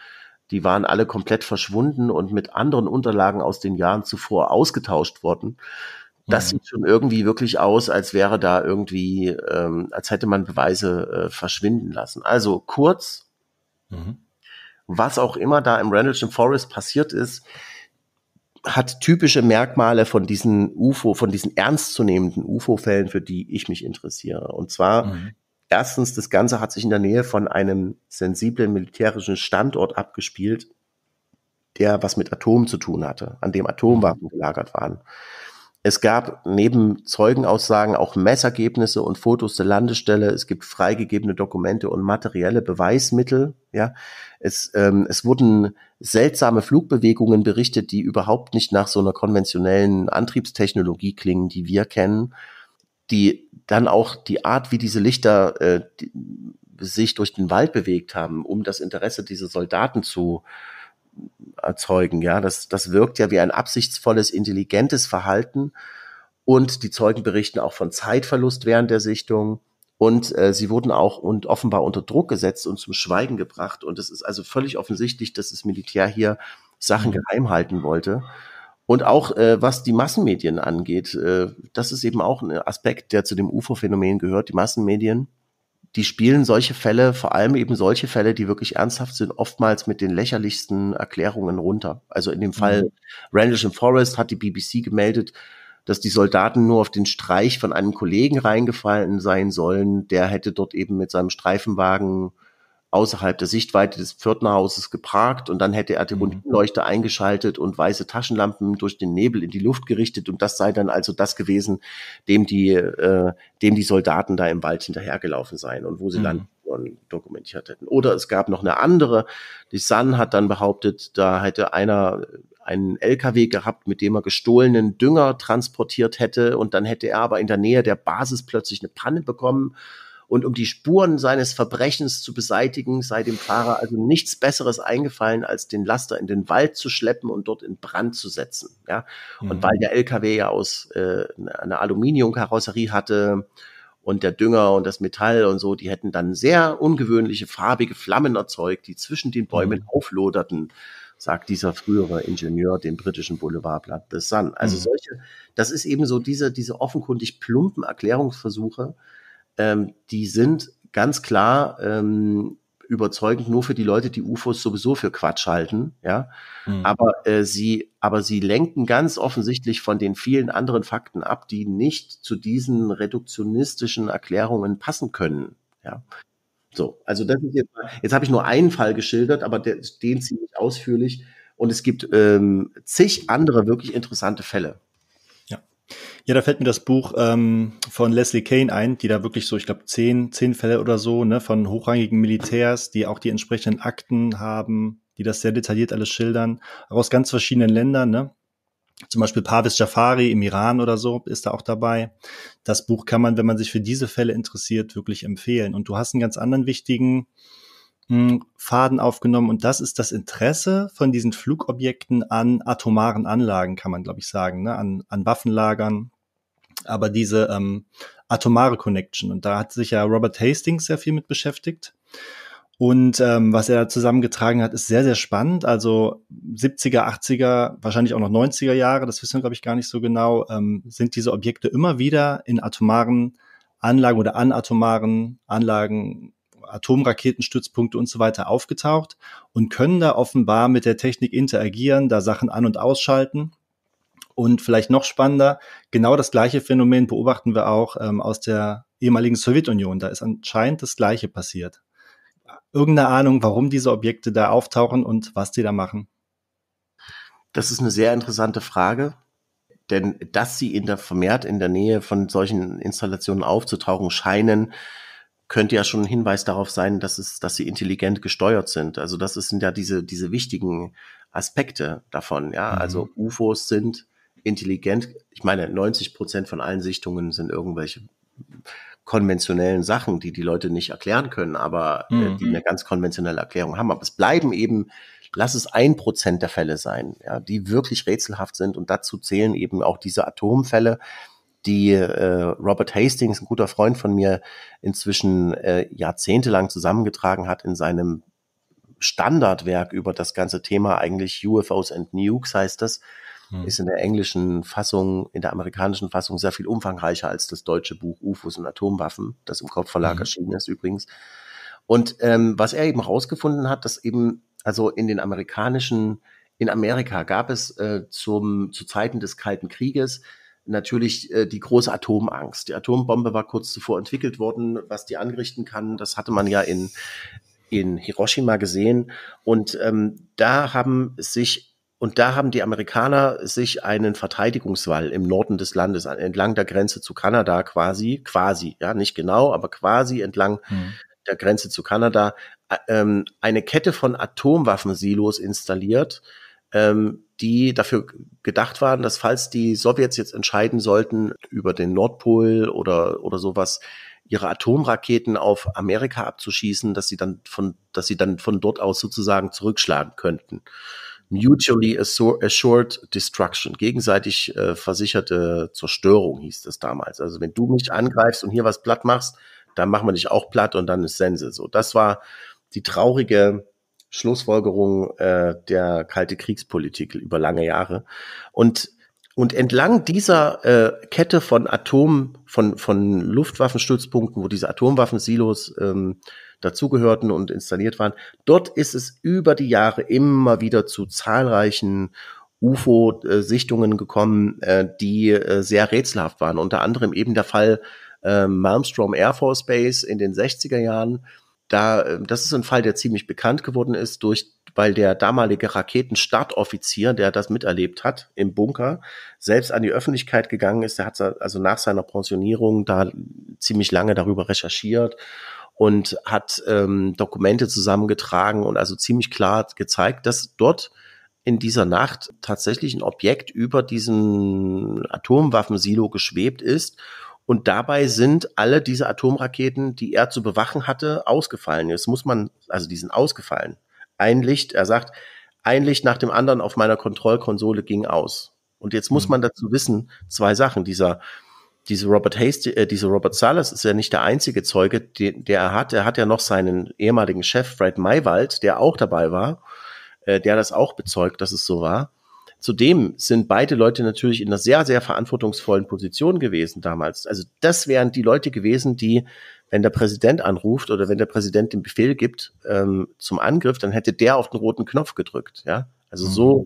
Speaker 1: die waren alle komplett verschwunden und mit anderen Unterlagen aus den Jahren zuvor ausgetauscht worden. Das mhm. sieht schon irgendwie wirklich aus, als wäre da irgendwie, ähm, als hätte man Beweise äh, verschwinden lassen. Also kurz, mhm. was auch immer da im Randallsham Forest passiert ist, hat typische Merkmale von diesen UFO, von diesen ernstzunehmenden UFO-Fällen, für die ich mich interessiere. Und zwar mhm. Erstens, das Ganze hat sich in der Nähe von einem sensiblen militärischen Standort abgespielt, der was mit Atom zu tun hatte, an dem Atomwaffen gelagert waren. Es gab neben Zeugenaussagen auch Messergebnisse und Fotos der Landestelle. Es gibt freigegebene Dokumente und materielle Beweismittel. Ja, es, ähm, es wurden seltsame Flugbewegungen berichtet, die überhaupt nicht nach so einer konventionellen Antriebstechnologie klingen, die wir kennen die dann auch die Art, wie diese Lichter äh, die, sich durch den Wald bewegt haben, um das Interesse dieser Soldaten zu erzeugen. Ja, das, das wirkt ja wie ein absichtsvolles, intelligentes Verhalten. Und die Zeugen berichten auch von Zeitverlust während der Sichtung. Und äh, sie wurden auch und offenbar unter Druck gesetzt und zum Schweigen gebracht. Und es ist also völlig offensichtlich, dass das Militär hier Sachen mhm. geheim halten wollte. Und auch äh, was die Massenmedien angeht, äh, das ist eben auch ein Aspekt, der zu dem UFO-Phänomen gehört. Die Massenmedien, die spielen solche Fälle, vor allem eben solche Fälle, die wirklich ernsthaft sind, oftmals mit den lächerlichsten Erklärungen runter. Also in dem Fall mhm. Randallsham Forest hat die BBC gemeldet, dass die Soldaten nur auf den Streich von einem Kollegen reingefallen sein sollen. Der hätte dort eben mit seinem Streifenwagen außerhalb der Sichtweite des Pförtnerhauses geparkt und dann hätte er die mhm. Rundinleuchte eingeschaltet und weiße Taschenlampen durch den Nebel in die Luft gerichtet und das sei dann also das gewesen, dem die, äh, dem die Soldaten da im Wald hinterhergelaufen seien und wo sie mhm. dann dokumentiert hätten. Oder es gab noch eine andere, die Sun hat dann behauptet, da hätte einer einen LKW gehabt, mit dem er gestohlenen Dünger transportiert hätte und dann hätte er aber in der Nähe der Basis plötzlich eine Panne bekommen und um die Spuren seines Verbrechens zu beseitigen, sei dem Fahrer also nichts Besseres eingefallen, als den Laster in den Wald zu schleppen und dort in Brand zu setzen. Ja? Mhm. Und weil der LKW ja aus äh, einer Aluminiumkarosserie hatte, und der Dünger und das Metall und so, die hätten dann sehr ungewöhnliche farbige Flammen erzeugt, die zwischen den Bäumen mhm. aufloderten, sagt dieser frühere Ingenieur dem britischen Boulevardblatt The Sun. Also mhm. solche, das ist eben so diese, diese offenkundig plumpen Erklärungsversuche ähm, die sind ganz klar ähm, überzeugend nur für die Leute, die UFOs sowieso für Quatsch halten, ja. Mhm. Aber äh, sie, aber sie lenken ganz offensichtlich von den vielen anderen Fakten ab, die nicht zu diesen reduktionistischen Erklärungen passen können, ja. So, also das ist jetzt, jetzt habe ich nur einen Fall geschildert, aber der, den ziemlich ausführlich. Und es gibt ähm, zig andere wirklich interessante Fälle.
Speaker 2: Ja, da fällt mir das Buch ähm, von Leslie Kane ein, die da wirklich so, ich glaube, zehn, zehn Fälle oder so, ne, von hochrangigen Militärs, die auch die entsprechenden Akten haben, die das sehr detailliert alles schildern, auch aus ganz verschiedenen Ländern, ne? Zum Beispiel Pavis Jafari im Iran oder so ist da auch dabei. Das Buch kann man, wenn man sich für diese Fälle interessiert, wirklich empfehlen. Und du hast einen ganz anderen wichtigen hm, Faden aufgenommen und das ist das Interesse von diesen Flugobjekten an atomaren Anlagen, kann man glaube ich sagen, ne? an, an Waffenlagern, aber diese ähm, atomare Connection und da hat sich ja Robert Hastings sehr viel mit beschäftigt und ähm, was er zusammengetragen hat, ist sehr, sehr spannend. Also 70er, 80er, wahrscheinlich auch noch 90er Jahre, das wissen wir, glaube ich, gar nicht so genau, ähm, sind diese Objekte immer wieder in atomaren Anlagen oder an atomaren Anlagen Atomraketenstützpunkte und so weiter aufgetaucht und können da offenbar mit der Technik interagieren, da Sachen an- und ausschalten. Und vielleicht noch spannender, genau das gleiche Phänomen beobachten wir auch ähm, aus der ehemaligen Sowjetunion. Da ist anscheinend das gleiche passiert. Irgendeine Ahnung, warum diese Objekte da auftauchen und was die da machen?
Speaker 1: Das ist eine sehr interessante Frage, denn dass sie in der, vermehrt in der Nähe von solchen Installationen aufzutauchen scheinen, könnte ja schon ein Hinweis darauf sein, dass es, dass sie intelligent gesteuert sind. Also das sind ja diese, diese wichtigen Aspekte davon. Ja, mhm. also UFOs sind intelligent. Ich meine, 90 Prozent von allen Sichtungen sind irgendwelche konventionellen Sachen, die die Leute nicht erklären können, aber äh, mhm. äh, die eine ganz konventionelle Erklärung haben. Aber es bleiben eben, lass es ein Prozent der Fälle sein, ja, die wirklich rätselhaft sind. Und dazu zählen eben auch diese Atomfälle, die äh, Robert Hastings, ein guter Freund von mir, inzwischen äh, jahrzehntelang zusammengetragen hat in seinem Standardwerk über das ganze Thema, eigentlich UFOs and Nukes heißt das, hm. ist in der englischen Fassung, in der amerikanischen Fassung sehr viel umfangreicher als das deutsche Buch UFOs und Atomwaffen, das im Kopfverlag hm. erschienen ist übrigens. Und ähm, was er eben rausgefunden hat, dass eben, also in den amerikanischen, in Amerika gab es äh, zum, zu Zeiten des Kalten Krieges natürlich äh, die große Atomangst. Die Atombombe war kurz zuvor entwickelt worden, was die anrichten kann. Das hatte man ja in, in Hiroshima gesehen. Und ähm, da haben sich und da haben die Amerikaner sich einen Verteidigungswall im Norden des Landes äh, entlang der Grenze zu Kanada quasi, quasi, ja, nicht genau, aber quasi entlang mhm. der Grenze zu Kanada äh, ähm, eine Kette von Atomwaffensilos installiert, ähm, die dafür gedacht waren, dass falls die Sowjets jetzt entscheiden sollten, über den Nordpol oder, oder sowas, ihre Atomraketen auf Amerika abzuschießen, dass sie dann von, dass sie dann von dort aus sozusagen zurückschlagen könnten. Mutually Assured Destruction, gegenseitig äh, versicherte Zerstörung hieß das damals. Also wenn du mich angreifst und hier was platt machst, dann machen wir dich auch platt und dann ist Sense. So, das war die traurige Schlussfolgerung äh, der kalte Kriegspolitik über lange Jahre. Und und entlang dieser äh, Kette von Atom, von, von Luftwaffenstützpunkten, wo diese Atomwaffensilos ähm, dazugehörten und installiert waren, dort ist es über die Jahre immer wieder zu zahlreichen UFO-Sichtungen gekommen, äh, die äh, sehr rätselhaft waren. Unter anderem eben der Fall äh, Malmstrom Air Force Base in den 60er Jahren, da, ähm, das ist ein Fall, der ziemlich bekannt geworden ist durch weil der damalige Raketenstartoffizier, der das miterlebt hat im Bunker, selbst an die Öffentlichkeit gegangen ist. Der hat also nach seiner Pensionierung da ziemlich lange darüber recherchiert und hat ähm, Dokumente zusammengetragen und also ziemlich klar gezeigt, dass dort in dieser Nacht tatsächlich ein Objekt über diesen Atomwaffensilo geschwebt ist und dabei sind alle diese Atomraketen, die er zu bewachen hatte, ausgefallen. Jetzt muss man, also die sind ausgefallen. Ein Licht, er sagt, ein Licht nach dem anderen auf meiner Kontrollkonsole ging aus. Und jetzt muss mhm. man dazu wissen, zwei Sachen. Dieser, diese Robert Hasty, äh, diese Robert Salas ist ja nicht der einzige Zeuge, den, der er hat. Er hat ja noch seinen ehemaligen Chef, Fred Maywald, der auch dabei war, äh, der das auch bezeugt, dass es so war. Zudem sind beide Leute natürlich in einer sehr, sehr verantwortungsvollen Position gewesen damals. Also das wären die Leute gewesen, die, wenn der Präsident anruft oder wenn der Präsident den Befehl gibt ähm, zum Angriff, dann hätte der auf den roten Knopf gedrückt. Ja, also so. Mhm.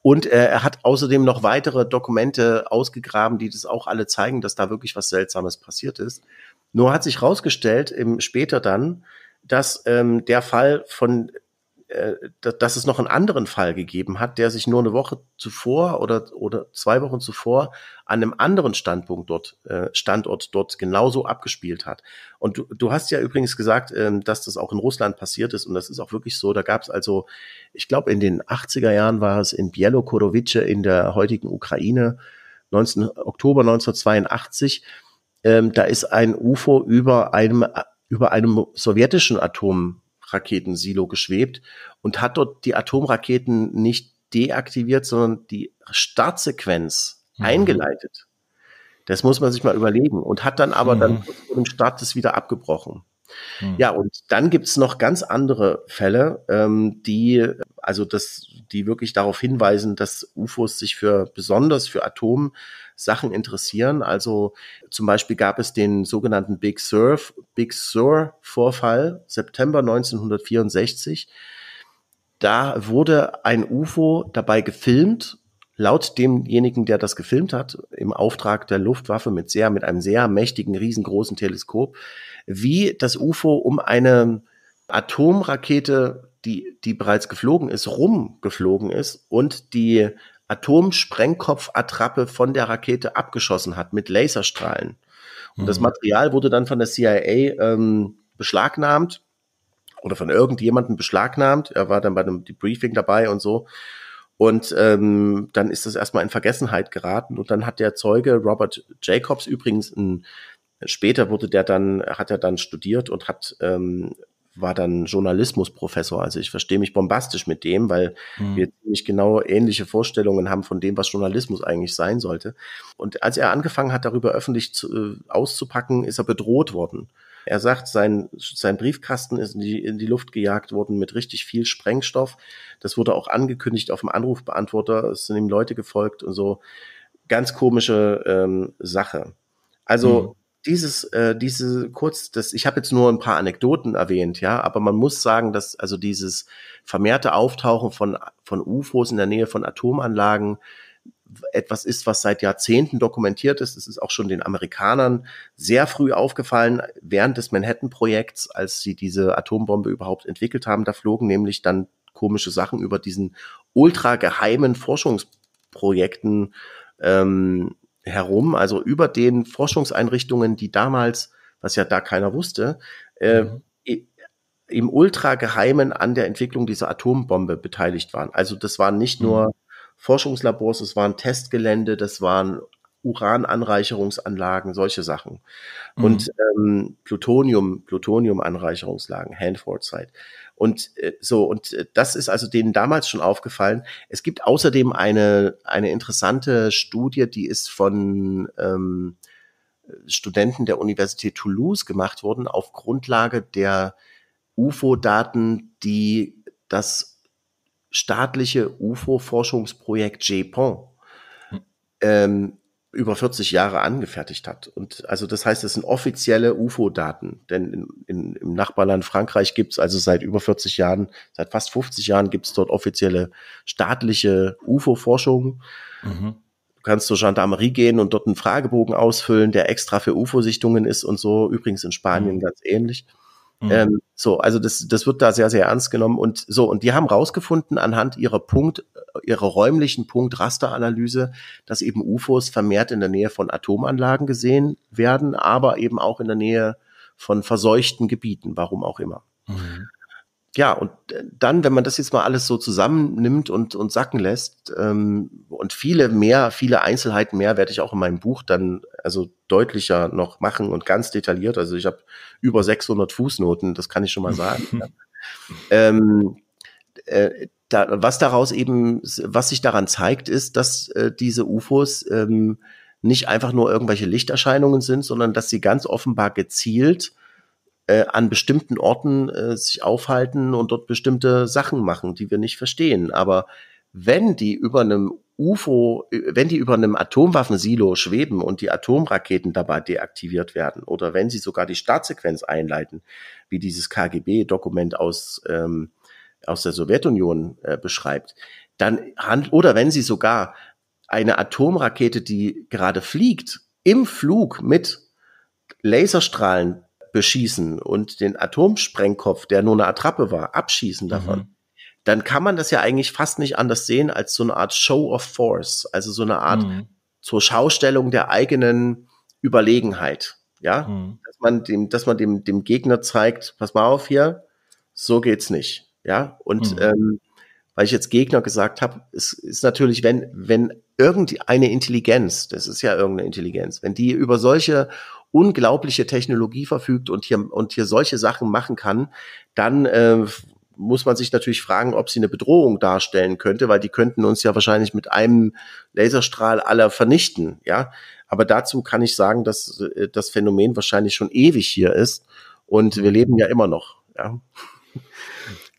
Speaker 1: Und äh, er hat außerdem noch weitere Dokumente ausgegraben, die das auch alle zeigen, dass da wirklich was Seltsames passiert ist. Nur hat sich herausgestellt, im, später dann, dass ähm, der Fall von äh, dass es noch einen anderen Fall gegeben hat, der sich nur eine Woche zuvor oder, oder zwei Wochen zuvor an einem anderen Standpunkt dort, äh, Standort dort genauso abgespielt hat. Und du, du hast ja übrigens gesagt, ähm, dass das auch in Russland passiert ist und das ist auch wirklich so. Da gab es also, ich glaube, in den 80er Jahren war es in Bielokorowice in der heutigen Ukraine, 19, Oktober 1982, ähm, da ist ein UFO über einem, äh, über einem sowjetischen Atom Atomraketensilo geschwebt und hat dort die Atomraketen nicht deaktiviert, sondern die Startsequenz mhm. eingeleitet. Das muss man sich mal überlegen und hat dann aber mhm. dann im Start das wieder abgebrochen. Mhm. Ja, und dann gibt's noch ganz andere Fälle, ähm, die also das, die wirklich darauf hinweisen, dass UFOs sich für besonders für Atom Sachen interessieren. Also zum Beispiel gab es den sogenannten Big Sur, Big Sur Vorfall September 1964. Da wurde ein UFO dabei gefilmt laut demjenigen, der das gefilmt hat, im Auftrag der Luftwaffe mit sehr, mit einem sehr mächtigen, riesengroßen Teleskop, wie das UFO um eine Atomrakete, die, die bereits geflogen ist, rumgeflogen ist und die Atomsprengkopfattrappe von der Rakete abgeschossen hat mit Laserstrahlen. Und mhm. das Material wurde dann von der CIA ähm, beschlagnahmt oder von irgendjemandem beschlagnahmt. Er war dann bei einem Debriefing dabei und so. Und ähm, dann ist das erstmal in Vergessenheit geraten. Und dann hat der Zeuge Robert Jacobs übrigens ein Später wurde der dann, hat er dann studiert und hat ähm, war dann Journalismusprofessor. Also ich verstehe mich bombastisch mit dem, weil mhm. wir ziemlich genau ähnliche Vorstellungen haben von dem, was Journalismus eigentlich sein sollte. Und als er angefangen hat, darüber öffentlich zu, äh, auszupacken, ist er bedroht worden. Er sagt, sein, sein Briefkasten ist in die, in die Luft gejagt worden mit richtig viel Sprengstoff. Das wurde auch angekündigt auf dem Anrufbeantworter. Es sind ihm Leute gefolgt und so. Ganz komische ähm, Sache. Also mhm dieses, äh, diese kurz, das, ich habe jetzt nur ein paar Anekdoten erwähnt, ja, aber man muss sagen, dass also dieses vermehrte Auftauchen von, von UFOs in der Nähe von Atomanlagen etwas ist, was seit Jahrzehnten dokumentiert ist. Es ist auch schon den Amerikanern sehr früh aufgefallen, während des Manhattan-Projekts, als sie diese Atombombe überhaupt entwickelt haben. Da flogen nämlich dann komische Sachen über diesen ultra geheimen Forschungsprojekten ähm, herum, also über den Forschungseinrichtungen, die damals, was ja da keiner wusste, äh, mhm. im Ultrageheimen an der Entwicklung dieser Atombombe beteiligt waren. Also das waren nicht mhm. nur Forschungslabors, es waren Testgelände, das waren Urananreicherungsanlagen, solche Sachen. Mhm. Und ähm, Plutonium, Plutoniumanreicherungslagen, Hanford Und äh, so, und äh, das ist also denen damals schon aufgefallen. Es gibt außerdem eine, eine interessante Studie, die ist von ähm, Studenten der Universität Toulouse gemacht worden, auf Grundlage der UFO-Daten, die das staatliche UFO-Forschungsprojekt JPON hm. ähm, über 40 Jahre angefertigt hat. Und also das heißt, es sind offizielle UFO-Daten, denn in, in, im Nachbarland Frankreich gibt es also seit über 40 Jahren, seit fast 50 Jahren gibt es dort offizielle staatliche UFO-Forschung. Mhm. Du kannst zur Gendarmerie gehen und dort einen Fragebogen ausfüllen, der extra für UFO-Sichtungen ist und so. Übrigens in Spanien mhm. ganz ähnlich. Mhm. Ähm, so, also das, das wird da sehr, sehr ernst genommen. Und so, und die haben rausgefunden anhand ihrer Punkt, ihrer räumlichen Punktrasteranalyse, dass eben UFOs vermehrt in der Nähe von Atomanlagen gesehen werden, aber eben auch in der Nähe von verseuchten Gebieten, warum auch immer. Mhm ja, und äh, dann, wenn man das jetzt mal alles so zusammennimmt und, und sacken lässt, ähm, und viele mehr, viele Einzelheiten mehr werde ich auch in meinem Buch dann also deutlicher noch machen und ganz detailliert. Also ich habe über 600 Fußnoten, das kann ich schon mal sagen. ähm, äh, da, was daraus eben, was sich daran zeigt, ist, dass äh, diese UFOs ähm, nicht einfach nur irgendwelche Lichterscheinungen sind, sondern dass sie ganz offenbar gezielt äh, an bestimmten Orten äh, sich aufhalten und dort bestimmte Sachen machen, die wir nicht verstehen. Aber wenn die über einem UFO, äh, wenn die über einem Atomwaffensilo schweben und die Atomraketen dabei deaktiviert werden oder wenn sie sogar die Startsequenz einleiten, wie dieses KGB-Dokument aus, ähm, aus der Sowjetunion äh, beschreibt, dann handelt, oder wenn sie sogar eine Atomrakete, die gerade fliegt, im Flug mit Laserstrahlen beschießen und den Atomsprengkopf, der nur eine Attrappe war, abschießen davon, mhm. dann kann man das ja eigentlich fast nicht anders sehen als so eine Art Show of Force, also so eine Art mhm. zur Schaustellung der eigenen Überlegenheit. Ja, mhm. dass man dem, dass man dem, dem Gegner zeigt, pass mal auf hier, so geht's nicht. Ja, und mhm. ähm, weil ich jetzt Gegner gesagt habe, es ist natürlich, wenn, wenn irgendeine Intelligenz, das ist ja irgendeine Intelligenz, wenn die über solche unglaubliche Technologie verfügt und hier, und hier solche Sachen machen kann, dann äh, muss man sich natürlich fragen, ob sie eine Bedrohung darstellen könnte, weil die könnten uns ja wahrscheinlich mit einem Laserstrahl aller vernichten, ja. Aber dazu kann ich sagen, dass äh, das Phänomen wahrscheinlich schon ewig hier ist und wir leben ja immer noch, ja.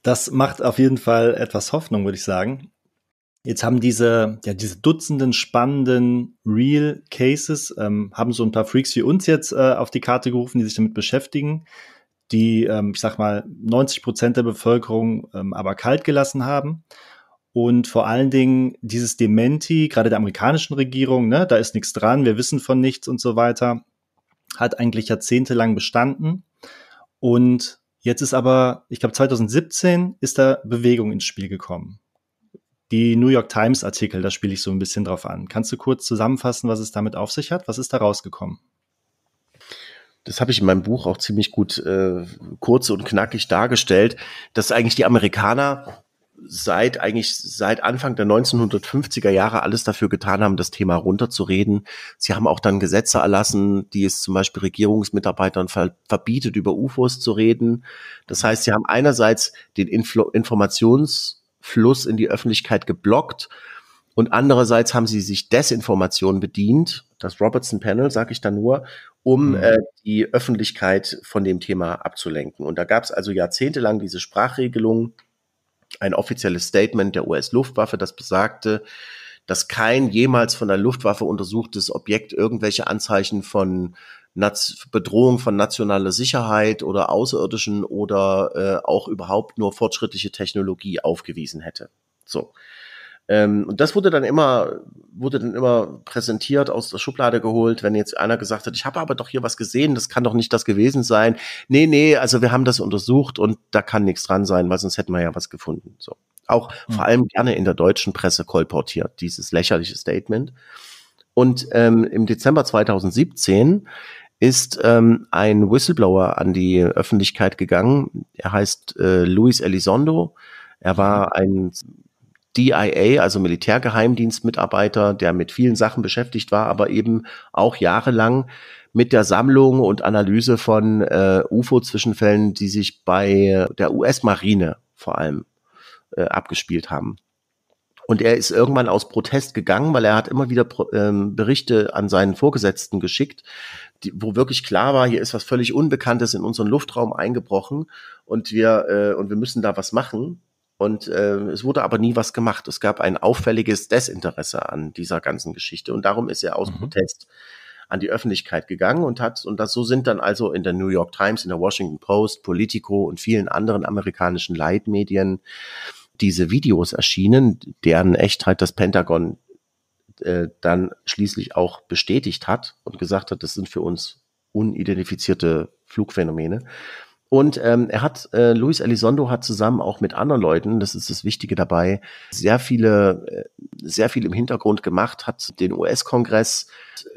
Speaker 2: Das macht auf jeden Fall etwas Hoffnung, würde ich sagen. Jetzt haben diese, ja, diese Dutzenden spannenden Real Cases, ähm, haben so ein paar Freaks wie uns jetzt äh, auf die Karte gerufen, die sich damit beschäftigen, die, ähm, ich sag mal, 90 Prozent der Bevölkerung ähm, aber kalt gelassen haben. Und vor allen Dingen dieses Dementi, gerade der amerikanischen Regierung, ne, da ist nichts dran, wir wissen von nichts und so weiter, hat eigentlich jahrzehntelang bestanden. Und Jetzt ist aber, ich glaube 2017 ist da Bewegung ins Spiel gekommen. Die New York Times Artikel, da spiele ich so ein bisschen drauf an. Kannst du kurz zusammenfassen, was es damit auf sich hat? Was ist da rausgekommen?
Speaker 1: das habe ich in meinem Buch auch ziemlich gut äh, kurz und knackig dargestellt, dass eigentlich die Amerikaner seit eigentlich seit Anfang der 1950er Jahre alles dafür getan haben, das Thema runterzureden. Sie haben auch dann Gesetze erlassen, die es zum Beispiel Regierungsmitarbeitern ver verbietet, über UFOs zu reden. Das heißt, sie haben einerseits den Info Informationsfluss in die Öffentlichkeit geblockt und andererseits haben sie sich Desinformation bedient, das Robertson Panel, sage ich da nur, um mhm. äh, die Öffentlichkeit von dem Thema abzulenken. Und da gab es also jahrzehntelang diese Sprachregelung, ein offizielles Statement der US-Luftwaffe, das besagte, dass kein jemals von der Luftwaffe untersuchtes Objekt irgendwelche Anzeichen von Naz Bedrohung von nationaler Sicherheit oder außerirdischen oder äh, auch überhaupt nur fortschrittliche Technologie aufgewiesen hätte. So. Ähm, und das wurde dann immer, wurde dann immer präsentiert, aus der Schublade geholt, wenn jetzt einer gesagt hat, ich habe aber doch hier was gesehen, das kann doch nicht das gewesen sein. Nee, nee, also wir haben das untersucht und da kann nichts dran sein, weil sonst hätten wir ja was gefunden. So. Auch mhm. vor allem gerne in der deutschen Presse kolportiert, dieses lächerliche Statement. Und ähm, im Dezember 2017 ist ähm, ein Whistleblower an die Öffentlichkeit gegangen. Er heißt äh, Luis Elizondo. Er war mhm. ein DIA, also Militärgeheimdienstmitarbeiter, der mit vielen Sachen beschäftigt war, aber eben auch jahrelang mit der Sammlung und Analyse von äh, UFO-Zwischenfällen, die sich bei der US-Marine vor allem äh, abgespielt haben. Und er ist irgendwann aus Protest gegangen, weil er hat immer wieder ähm, Berichte an seinen Vorgesetzten geschickt, die, wo wirklich klar war, hier ist was völlig Unbekanntes in unseren Luftraum eingebrochen und wir äh, und wir müssen da was machen. Und äh, es wurde aber nie was gemacht. Es gab ein auffälliges Desinteresse an dieser ganzen Geschichte. Und darum ist er aus mhm. Protest an die Öffentlichkeit gegangen und hat, und das so sind dann also in der New York Times, in der Washington Post, Politico und vielen anderen amerikanischen Leitmedien diese Videos erschienen, deren Echtheit das Pentagon äh, dann schließlich auch bestätigt hat und gesagt hat, das sind für uns unidentifizierte Flugphänomene. Und ähm, er hat, äh, Luis Elizondo hat zusammen auch mit anderen Leuten, das ist das Wichtige dabei, sehr viele, äh, sehr viel im Hintergrund gemacht, hat den US-Kongress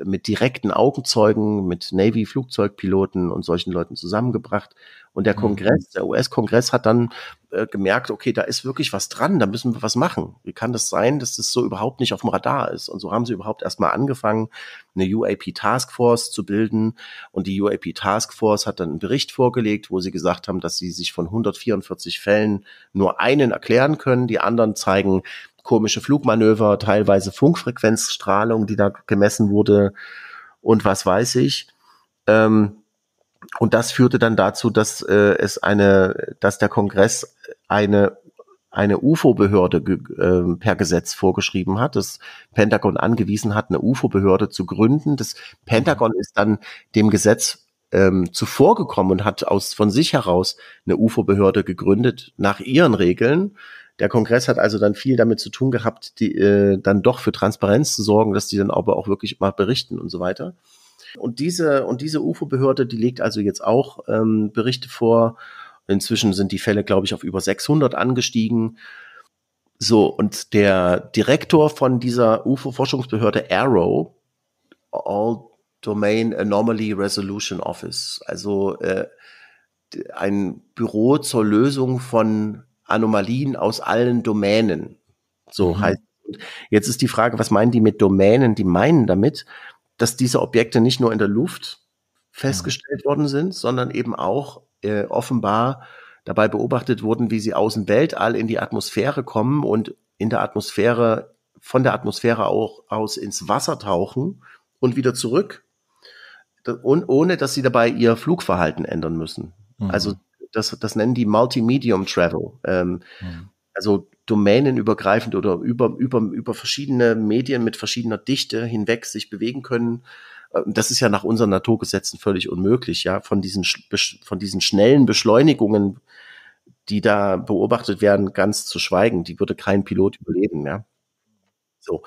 Speaker 1: mit direkten Augenzeugen, mit Navy-Flugzeugpiloten und solchen Leuten zusammengebracht. Und der mhm. Kongress, der US-Kongress hat dann äh, gemerkt, okay, da ist wirklich was dran, da müssen wir was machen. Wie kann das sein, dass das so überhaupt nicht auf dem Radar ist? Und so haben sie überhaupt erstmal angefangen, eine UAP Task Force zu bilden. Und die UAP Task Force hat dann einen Bericht vorgelegt, wo sie gesagt haben, dass sie sich von 144 Fällen nur einen erklären können. Die anderen zeigen komische Flugmanöver, teilweise Funkfrequenzstrahlung, die da gemessen wurde und was weiß ich. Ähm, und das führte dann dazu, dass äh, es eine, dass der Kongress eine eine UFO-Behörde äh, per Gesetz vorgeschrieben hat, das Pentagon angewiesen hat, eine UFO-Behörde zu gründen. Das Pentagon ist dann dem Gesetz ähm, zuvorgekommen und hat aus von sich heraus eine UFO-Behörde gegründet nach ihren Regeln. Der Kongress hat also dann viel damit zu tun gehabt, die äh, dann doch für Transparenz zu sorgen, dass die dann aber auch wirklich mal berichten und so weiter. Und diese und diese UFO-Behörde, die legt also jetzt auch ähm, Berichte vor Inzwischen sind die Fälle, glaube ich, auf über 600 angestiegen. So, und der Direktor von dieser UFO-Forschungsbehörde Arrow, All Domain Anomaly Resolution Office, also äh, ein Büro zur Lösung von Anomalien aus allen Domänen. So mhm. heißt. Jetzt ist die Frage, was meinen die mit Domänen? Die meinen damit, dass diese Objekte nicht nur in der Luft festgestellt mhm. worden sind, sondern eben auch äh, offenbar dabei beobachtet wurden, wie sie aus dem Weltall in die Atmosphäre kommen und in der Atmosphäre, von der Atmosphäre auch aus ins Wasser tauchen und wieder zurück. Und ohne, dass sie dabei ihr Flugverhalten ändern müssen. Mhm. Also das, das nennen die Multimedium Travel. Ähm, mhm. Also domänenübergreifend oder über, über, über verschiedene Medien mit verschiedener Dichte hinweg sich bewegen können. Äh, das ist ja nach unseren Naturgesetzen völlig unmöglich, ja, von diesen, von diesen schnellen Beschleunigungen, die da beobachtet werden, ganz zu schweigen, die würde kein Pilot überleben, ja. So.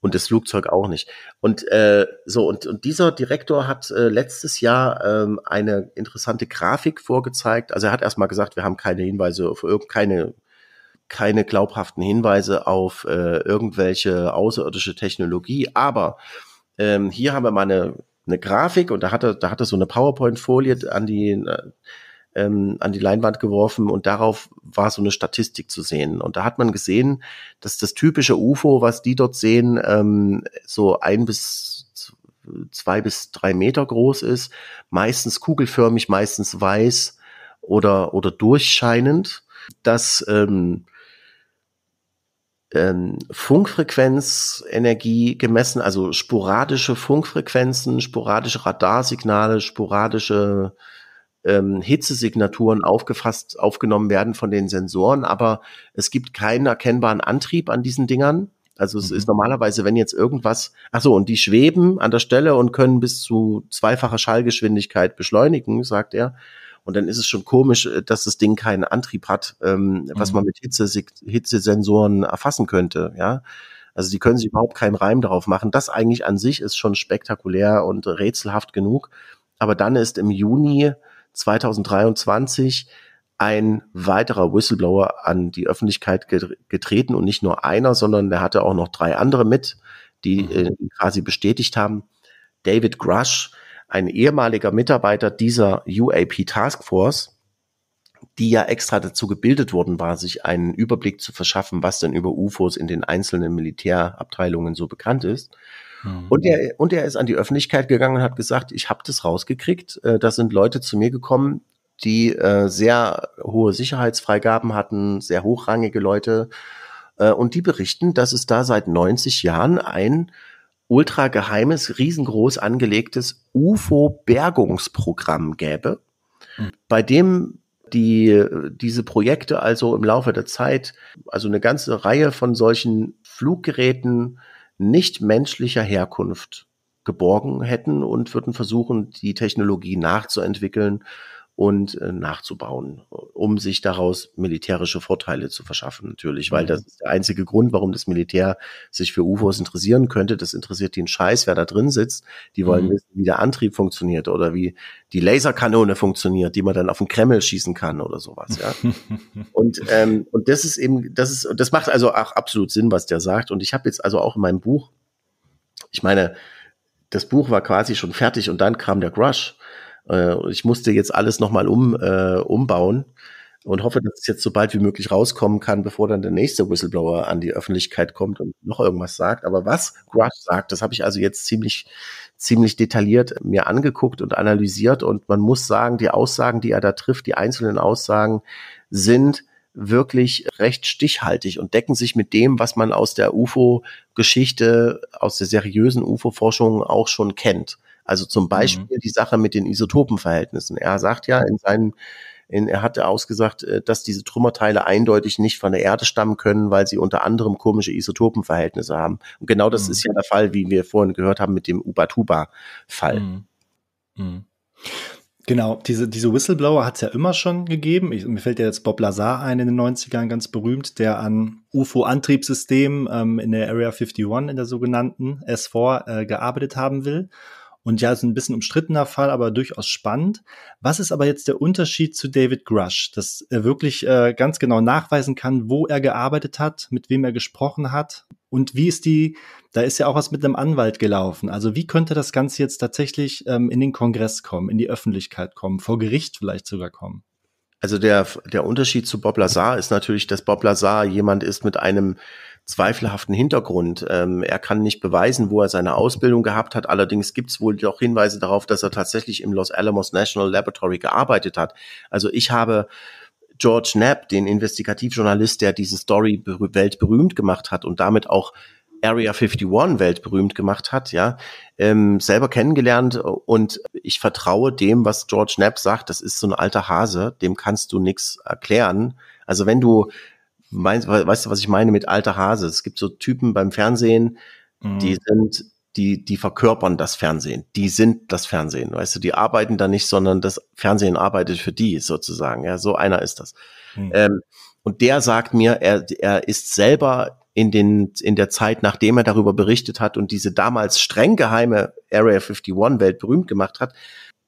Speaker 1: Und das Flugzeug auch nicht. Und äh, so, und, und dieser Direktor hat äh, letztes Jahr ähm, eine interessante Grafik vorgezeigt. Also er hat erstmal gesagt, wir haben keine Hinweise auf irgendeine keine glaubhaften Hinweise auf äh, irgendwelche außerirdische Technologie, aber ähm, hier haben wir mal eine, eine Grafik und da hat er, da hat er so eine PowerPoint-Folie an die, ähm, an die Leinwand geworfen und darauf war so eine Statistik zu sehen. Und da hat man gesehen, dass das typische UFO, was die dort sehen, ähm, so ein bis zwei bis drei Meter groß ist, meistens kugelförmig, meistens weiß oder, oder durchscheinend, dass ähm, ähm, Funkfrequenzenergie gemessen, also sporadische Funkfrequenzen, sporadische Radarsignale, sporadische ähm, Hitzesignaturen aufgefasst, aufgenommen werden von den Sensoren, aber es gibt keinen erkennbaren Antrieb an diesen Dingern. Also es mhm. ist normalerweise, wenn jetzt irgendwas, ach so, und die schweben an der Stelle und können bis zu zweifacher Schallgeschwindigkeit beschleunigen, sagt er. Und dann ist es schon komisch, äh, dass das Ding keinen Antrieb hat, ähm, was mhm. man mit Hitzesensoren erfassen könnte, ja. Also die können sich überhaupt keinen Reim darauf machen. Das eigentlich an sich ist schon spektakulär und rätselhaft genug. Aber dann ist im Juni 2023 ein weiterer Whistleblower an die Öffentlichkeit getreten und nicht nur einer, sondern der hatte auch noch drei andere mit, die mhm. äh, quasi bestätigt haben. David Grush, ein ehemaliger Mitarbeiter dieser UAP Task Force, die ja extra dazu gebildet worden war, sich einen Überblick zu verschaffen, was denn über UFOs in den einzelnen Militärabteilungen so bekannt ist. Mhm. Und, er, und er ist an die Öffentlichkeit gegangen und hat gesagt, ich habe das rausgekriegt, äh, da sind Leute zu mir gekommen, die äh, sehr hohe Sicherheitsfreigaben hatten, sehr hochrangige Leute. Äh, und die berichten, dass es da seit 90 Jahren ein ultrageheimes, riesengroß angelegtes UFO-Bergungsprogramm gäbe, mhm. bei dem die diese Projekte also im Laufe der Zeit, also eine ganze Reihe von solchen Fluggeräten nicht menschlicher Herkunft geborgen hätten und würden versuchen, die Technologie nachzuentwickeln und äh, nachzubauen, um sich daraus militärische Vorteile zu verschaffen, natürlich, weil das mhm. ist der einzige Grund, warum das Militär sich für UFOs interessieren könnte. Das interessiert den Scheiß, wer da drin sitzt. Die wollen mhm. wissen, wie der Antrieb funktioniert oder wie die Laserkanone funktioniert, die man dann auf den Kreml schießen kann oder sowas. Ja. und ähm, und das ist eben, das ist, das macht also auch absolut Sinn, was der sagt. Und ich habe jetzt also auch in meinem Buch, ich meine, das Buch war quasi schon fertig und dann kam der Crush. Äh, ich musste jetzt alles nochmal um, äh, umbauen und hoffe, dass es jetzt so bald wie möglich rauskommen kann, bevor dann der nächste Whistleblower an die Öffentlichkeit kommt und noch irgendwas sagt. Aber was Grush sagt, das habe ich also jetzt ziemlich, ziemlich detailliert mir angeguckt und analysiert. Und man muss sagen, die Aussagen, die er da trifft, die einzelnen Aussagen sind wirklich recht stichhaltig und decken sich mit dem, was man aus der UFO-Geschichte, aus der seriösen UFO-Forschung auch schon kennt. Also zum mhm. Beispiel mhm. die Sache mit den Isotopenverhältnissen. Er sagt ja in seinem in, er hatte ausgesagt, äh, dass diese Trümmerteile eindeutig nicht von der Erde stammen können, weil sie unter anderem komische Isotopenverhältnisse haben. Und genau das mhm. ist ja der Fall, wie wir vorhin gehört haben mit dem Ubatuba-Fall. Mhm. mhm.
Speaker 2: Genau, diese, diese Whistleblower hat es ja immer schon gegeben. Ich, mir fällt ja jetzt Bob Lazar ein in den 90ern, ganz berühmt, der an UFO-Antriebssystemen ähm, in der Area 51, in der sogenannten S4, äh, gearbeitet haben will. Und ja, ist ein bisschen umstrittener Fall, aber durchaus spannend. Was ist aber jetzt der Unterschied zu David Grush, dass er wirklich äh, ganz genau nachweisen kann, wo er gearbeitet hat, mit wem er gesprochen hat und wie ist die, da ist ja auch was mit einem Anwalt gelaufen. Also wie könnte das Ganze jetzt tatsächlich ähm, in den Kongress kommen, in die Öffentlichkeit kommen, vor Gericht vielleicht sogar kommen?
Speaker 1: Also der, der Unterschied zu Bob Lazar ist natürlich, dass Bob Lazar jemand ist mit einem zweifelhaften Hintergrund. Ähm, er kann nicht beweisen, wo er seine Ausbildung gehabt hat. Allerdings gibt es wohl doch Hinweise darauf, dass er tatsächlich im Los Alamos National Laboratory gearbeitet hat. Also ich habe George Knapp, den Investigativjournalist, der diese Story weltberühmt gemacht hat und damit auch Area 51 weltberühmt gemacht hat, ja, ähm, selber kennengelernt und ich vertraue dem, was George Knapp sagt, das ist so ein alter Hase, dem kannst du nichts erklären. Also wenn du meinst, weißt du, was ich meine mit alter Hase? Es gibt so Typen beim Fernsehen, mhm. die sind, die, die verkörpern das Fernsehen. Die sind das Fernsehen, weißt du, die arbeiten da nicht, sondern das Fernsehen arbeitet für die sozusagen. Ja, so einer ist das. Mhm. Ähm, und der sagt mir, er, er ist selber in, den, in der Zeit, nachdem er darüber berichtet hat und diese damals streng geheime Area 51 Welt berühmt gemacht hat,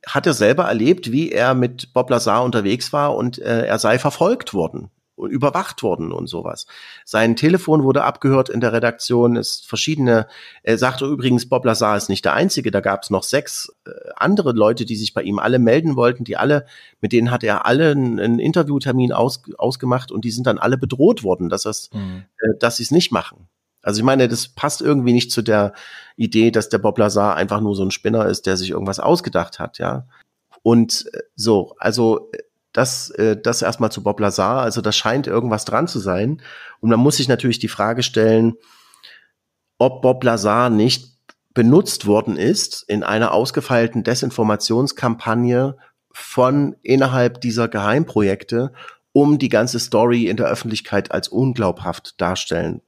Speaker 1: hat er selber erlebt, wie er mit Bob Lazar unterwegs war und äh, er sei verfolgt worden und überwacht worden und sowas. Sein Telefon wurde abgehört in der Redaktion. Es verschiedene, er sagte übrigens, Bob Lazar ist nicht der Einzige. Da gab es noch sechs äh, andere Leute, die sich bei ihm alle melden wollten, die alle, mit denen hat er alle einen, Interviewtermin aus, ausgemacht und die sind dann alle bedroht worden, dass, das, mhm. Äh, dass sie es nicht machen. Also ich meine, das passt irgendwie nicht zu der Idee, dass der Bob Lazar einfach nur so ein Spinner ist, der sich irgendwas ausgedacht hat, ja. Und äh, so, also das, äh, das erstmal zu Bob Lazar. Also da scheint irgendwas dran zu sein. Und man muss sich natürlich die Frage stellen, ob Bob Lazar nicht benutzt worden ist in einer ausgefeilten Desinformationskampagne von innerhalb dieser Geheimprojekte, um die ganze Story in der Öffentlichkeit als unglaubhaft darstellen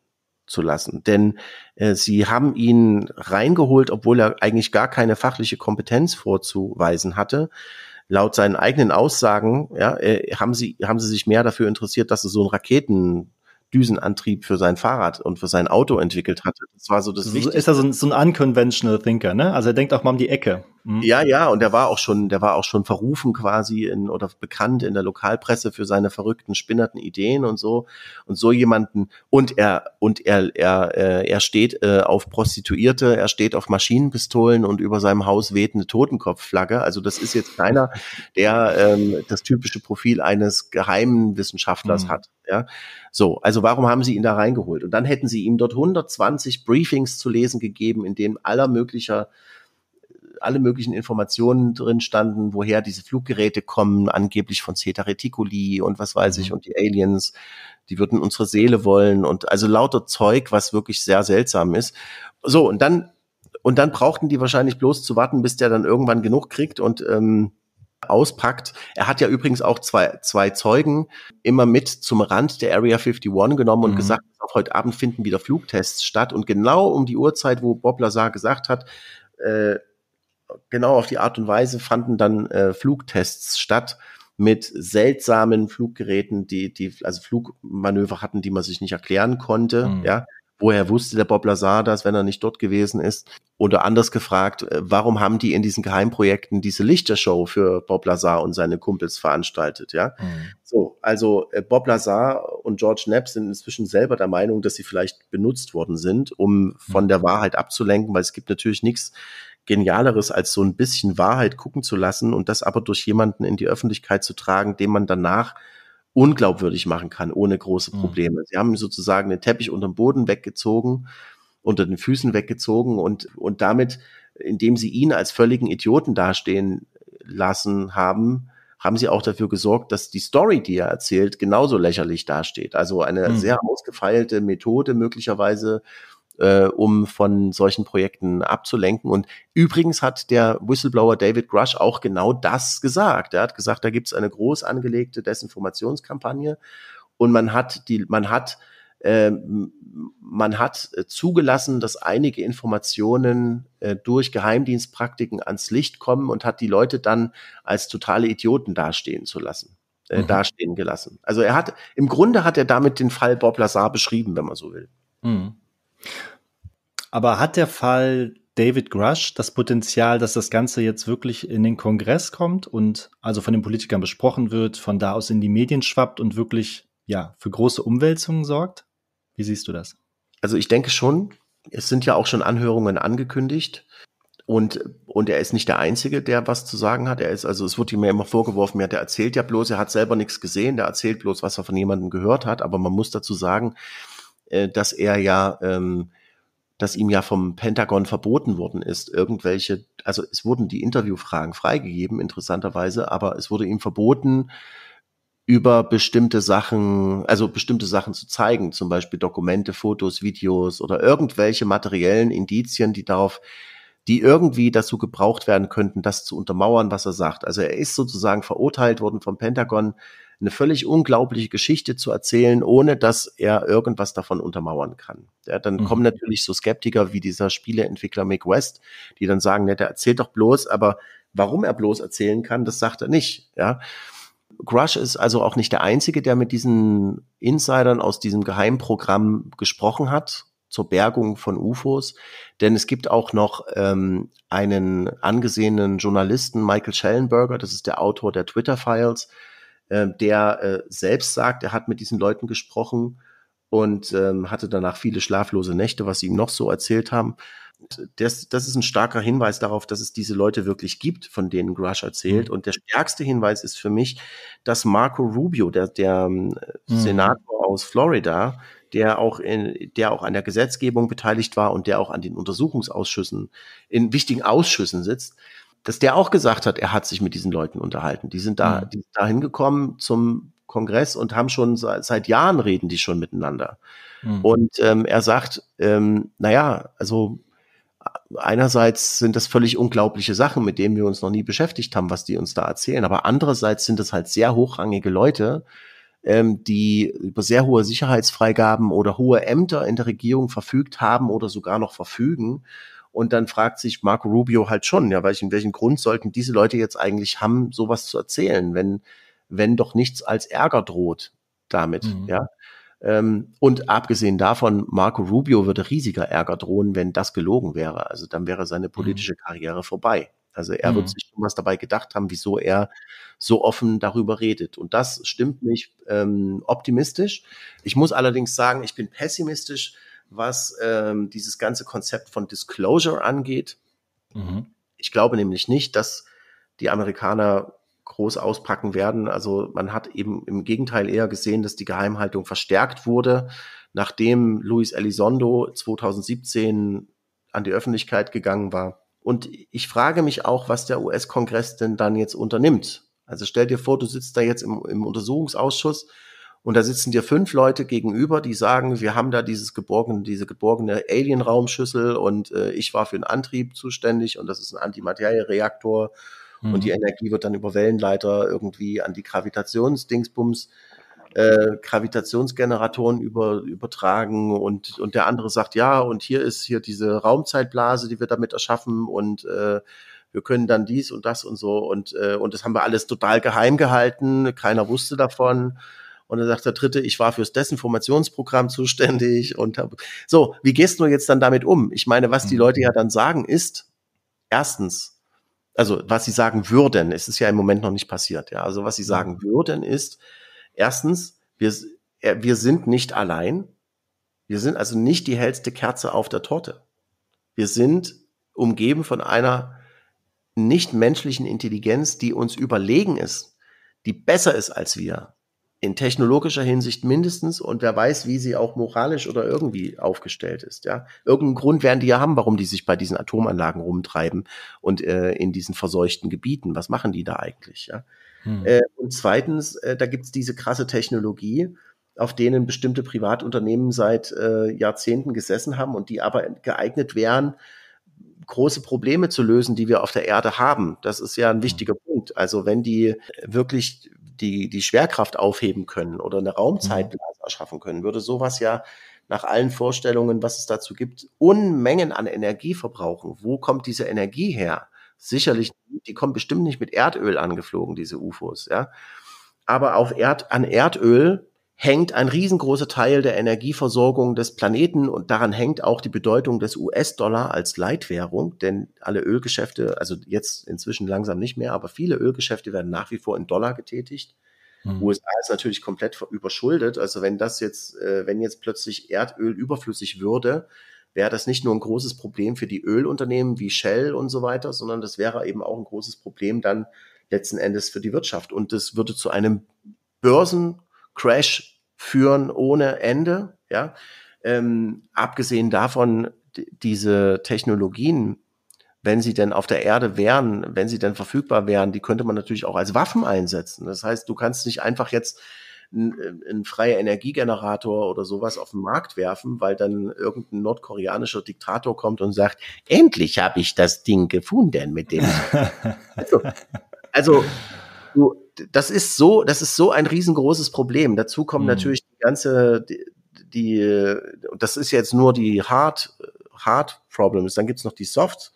Speaker 1: zu lassen. Denn äh, sie haben ihn reingeholt, obwohl er eigentlich gar keine fachliche Kompetenz vorzuweisen hatte laut seinen eigenen Aussagen ja, äh, haben, sie, haben sie sich mehr dafür interessiert, dass er so einen Raketendüsenantrieb für sein Fahrrad und für sein Auto entwickelt hatte. Das war so das Wichtigste. Ist er so ein, so ein unconventional Thinker, ne? Also er denkt auch mal um die Ecke. Mhm. Ja, ja, und der war auch schon, der war auch schon verrufen quasi in, oder bekannt in der Lokalpresse für seine verrückten, spinnerten Ideen und so. Und so jemanden, und er, und er, er, äh, er steht äh, auf Prostituierte, er steht auf Maschinenpistolen und über seinem Haus weht eine Totenkopfflagge. Also das ist jetzt keiner, der ähm, das typische Profil eines geheimen Wissenschaftlers mhm. hat. Ja, so. Also warum haben sie ihn da reingeholt? Und dann hätten sie ihm dort 120 Briefings zu lesen gegeben, in denen aller möglicher alle möglichen Informationen drin standen, woher diese Fluggeräte kommen, angeblich von Zeta Reticuli und was weiß ich mhm. und die Aliens, die würden unsere Seele wollen und also lauter Zeug, was wirklich sehr seltsam ist. So, und dann, und dann brauchten die wahrscheinlich bloß zu warten, bis der dann irgendwann genug kriegt und ähm, auspackt. Er hat ja übrigens auch zwei, zwei Zeugen immer mit zum Rand der Area 51 genommen und mhm. gesagt, auch heute Abend finden wieder Flugtests statt. Und genau um die Uhrzeit, wo Bob Lazar gesagt hat, äh, genau auf die Art und Weise fanden dann äh, Flugtests statt mit seltsamen Fluggeräten, die, die also Flugmanöver hatten, die man sich nicht erklären konnte. Mhm. Ja, woher wusste der Bob Lazar das, wenn er nicht dort gewesen ist? Oder anders gefragt, äh, warum haben die in diesen Geheimprojekten diese Lichtershow für Bob Lazar und seine Kumpels veranstaltet? Ja, mhm. so also äh, Bob Lazar und George Knapp sind inzwischen selber der Meinung, dass sie vielleicht benutzt worden sind, um mhm. von der Wahrheit abzulenken, weil es gibt natürlich nichts Genialeres, als so ein bisschen Wahrheit gucken zu lassen und das aber durch jemanden in die Öffentlichkeit zu tragen, den man danach unglaubwürdig machen kann, ohne große mhm. Probleme. Mhm. Sie haben sozusagen den Teppich unter dem Boden weggezogen, unter den Füßen weggezogen und, und damit, indem sie ihn als völligen Idioten dastehen lassen haben, haben sie auch dafür gesorgt, dass die Story, die er erzählt, genauso lächerlich dasteht. Also eine mhm. sehr ausgefeilte Methode möglicherweise, äh, um von solchen Projekten abzulenken. Und übrigens hat der Whistleblower David Grush auch genau das gesagt. Er hat gesagt, da gibt es eine groß angelegte Desinformationskampagne und man hat die, man hat ähm, man hat äh, zugelassen, dass einige Informationen äh, durch Geheimdienstpraktiken ans Licht kommen und hat die Leute dann als totale Idioten dastehen zu lassen, äh, mhm. dastehen gelassen. Also er hat, im Grunde hat er damit den Fall Bob Lazar beschrieben, wenn man so will. Mhm. Aber hat der Fall David Grush das Potenzial,
Speaker 2: dass das Ganze jetzt wirklich in den Kongress kommt und also von den Politikern besprochen wird, von da aus in die Medien schwappt und wirklich ja für große Umwälzungen sorgt? Wie siehst du das?
Speaker 1: Also ich denke schon. Es sind ja auch schon Anhörungen angekündigt. Und, und er ist nicht der Einzige, der was zu sagen hat. Er ist, also es wird ihm ja immer vorgeworfen, ja, der erzählt ja bloß, er hat selber nichts gesehen, der erzählt bloß, was er von jemandem gehört hat. Aber man muss dazu sagen, äh, dass er ja, ähm, dass ihm ja vom Pentagon verboten worden ist, irgendwelche, also es wurden die Interviewfragen freigegeben, interessanterweise, aber es wurde ihm verboten, über bestimmte Sachen, also bestimmte Sachen zu zeigen, zum Beispiel Dokumente, Fotos, Videos oder irgendwelche materiellen Indizien, die darauf, die irgendwie dazu gebraucht werden könnten, das zu untermauern, was er sagt. Also er ist sozusagen verurteilt worden vom Pentagon eine völlig unglaubliche Geschichte zu erzählen, ohne dass er irgendwas davon untermauern kann. Ja, dann mhm. kommen natürlich so Skeptiker wie dieser Spieleentwickler Mick West, die dann sagen, ne, der erzählt doch bloß, aber warum er bloß erzählen kann, das sagt er nicht. Ja. Crush ist also auch nicht der Einzige, der mit diesen Insidern aus diesem Geheimprogramm gesprochen hat zur Bergung von UFOs. Denn es gibt auch noch ähm, einen angesehenen Journalisten, Michael Schellenberger, das ist der Autor der Twitter-Files, ähm, der äh, selbst sagt, er hat mit diesen Leuten gesprochen und ähm, hatte danach viele schlaflose Nächte, was sie ihm noch so erzählt haben. Das, das ist ein starker Hinweis darauf, dass es diese Leute wirklich gibt, von denen Grush erzählt. Mhm. Und der stärkste Hinweis ist für mich, dass Marco Rubio, der, der ähm, mhm. Senator aus Florida, der auch in, der auch an der Gesetzgebung beteiligt war und der auch an den Untersuchungsausschüssen, in wichtigen Ausschüssen sitzt, dass der auch gesagt hat, er hat sich mit diesen Leuten unterhalten. Die sind da, mhm. die sind da hingekommen zum Kongress und haben schon seit Jahren reden die schon miteinander. Mhm. Und ähm, er sagt, ähm, naja, also äh, einerseits sind das völlig unglaubliche Sachen, mit denen wir uns noch nie beschäftigt haben, was die uns da erzählen. Aber andererseits sind das halt sehr hochrangige Leute, ähm, die über sehr hohe Sicherheitsfreigaben oder hohe Ämter in der Regierung verfügt haben oder sogar noch verfügen. Und dann fragt sich Marco Rubio halt schon, ja, welchen, welchen Grund sollten diese Leute jetzt eigentlich haben, sowas zu erzählen, wenn, wenn doch nichts als Ärger droht damit, mhm. ja. Ähm, und abgesehen davon, Marco Rubio würde riesiger Ärger drohen, wenn das gelogen wäre. Also dann wäre seine mhm. politische mhm. Karriere vorbei. Also er mhm. wird sich schon was dabei gedacht haben, wieso er so offen darüber redet. Und das stimmt mich ähm, optimistisch. Ich muss allerdings sagen, ich bin pessimistisch, was ähm, dieses ganze Konzept von Disclosure angeht. Mhm. Ich glaube nämlich nicht, dass die Amerikaner groß auspacken werden. Also man hat eben im Gegenteil eher gesehen, dass die Geheimhaltung verstärkt wurde, nachdem Luis Elizondo 2017 an die Öffentlichkeit gegangen war. Und ich frage mich auch, was der US-Kongress denn dann jetzt unternimmt. Also stell dir vor, du sitzt da jetzt im, im Untersuchungsausschuss und da sitzen dir fünf Leute gegenüber, die sagen, wir haben da dieses geborgene, diese geborgene Alien-Raumschüssel und äh, ich war für den Antrieb zuständig und das ist ein Antimateriereaktor mhm. und die Energie wird dann über Wellenleiter irgendwie an die Gravitationsdingsbums äh, Gravitationsgeneratoren über, übertragen und, und der andere sagt, ja, und hier ist hier diese Raumzeitblase, die wir damit erschaffen und äh, wir können dann dies und das und so und, äh, und das haben wir alles total geheim gehalten, keiner wusste davon und dann sagt der Dritte, ich war fürs Desinformationsprogramm zuständig und hab, So, wie gehst du jetzt dann damit um? Ich meine, was die mhm. Leute ja dann sagen ist, erstens, also was sie sagen würden, es ist ja im Moment noch nicht passiert, ja. Also was sie sagen würden ist, erstens, wir, äh, wir sind nicht allein. Wir sind also nicht die hellste Kerze auf der Torte. Wir sind umgeben von einer nicht menschlichen Intelligenz, die uns überlegen ist, die besser ist als wir, in technologischer Hinsicht mindestens und wer weiß, wie sie auch moralisch oder irgendwie aufgestellt ist. Ja, irgendeinen Grund werden die ja haben, warum die sich bei diesen Atomanlagen rumtreiben und äh, in diesen verseuchten Gebieten. Was machen die da eigentlich? Ja. Hm. Äh, und zweitens, äh, da es diese krasse Technologie, auf denen bestimmte Privatunternehmen seit äh, Jahrzehnten gesessen haben und die aber geeignet wären, große Probleme zu lösen, die wir auf der Erde haben. Das ist ja ein hm. wichtiger Punkt. Also wenn die wirklich die, die Schwerkraft aufheben können oder eine Raumzeitblase mhm. erschaffen können, würde sowas ja nach allen Vorstellungen, was es dazu gibt, Unmengen an Energie verbrauchen. Wo kommt diese Energie her? Sicherlich, die kommen bestimmt nicht mit Erdöl angeflogen, diese UFOs, ja. Aber auf Erd, an Erdöl hängt ein riesengroßer Teil der Energieversorgung des Planeten und daran hängt auch die Bedeutung des US-Dollar als Leitwährung, denn alle Ölgeschäfte, also jetzt inzwischen langsam nicht mehr, aber viele Ölgeschäfte werden nach wie vor in Dollar getätigt. Mhm. USA ist natürlich komplett überschuldet, also wenn das jetzt, äh, wenn jetzt plötzlich Erdöl überflüssig würde, wäre das nicht nur ein großes Problem für die Ölunternehmen wie Shell und so weiter, sondern das wäre eben auch ein großes Problem dann letzten Endes für die Wirtschaft und das würde zu einem Börsencrash führen ohne Ende. Ja, ähm, abgesehen davon, diese Technologien, wenn sie denn auf der Erde wären, wenn sie denn verfügbar wären, die könnte man natürlich auch als Waffen einsetzen. Das heißt, du kannst nicht einfach jetzt äh, ein freier Energiegenerator oder sowas auf den Markt werfen, weil dann irgendein nordkoreanischer Diktator kommt und sagt, endlich habe ich das Ding gefunden mit dem. also, also du, das ist so, das ist so ein riesengroßes Problem. Dazu kommen mhm. natürlich die ganze, die, die, das ist jetzt nur die Hard, Hard Problems. Dann gibt's noch die Soft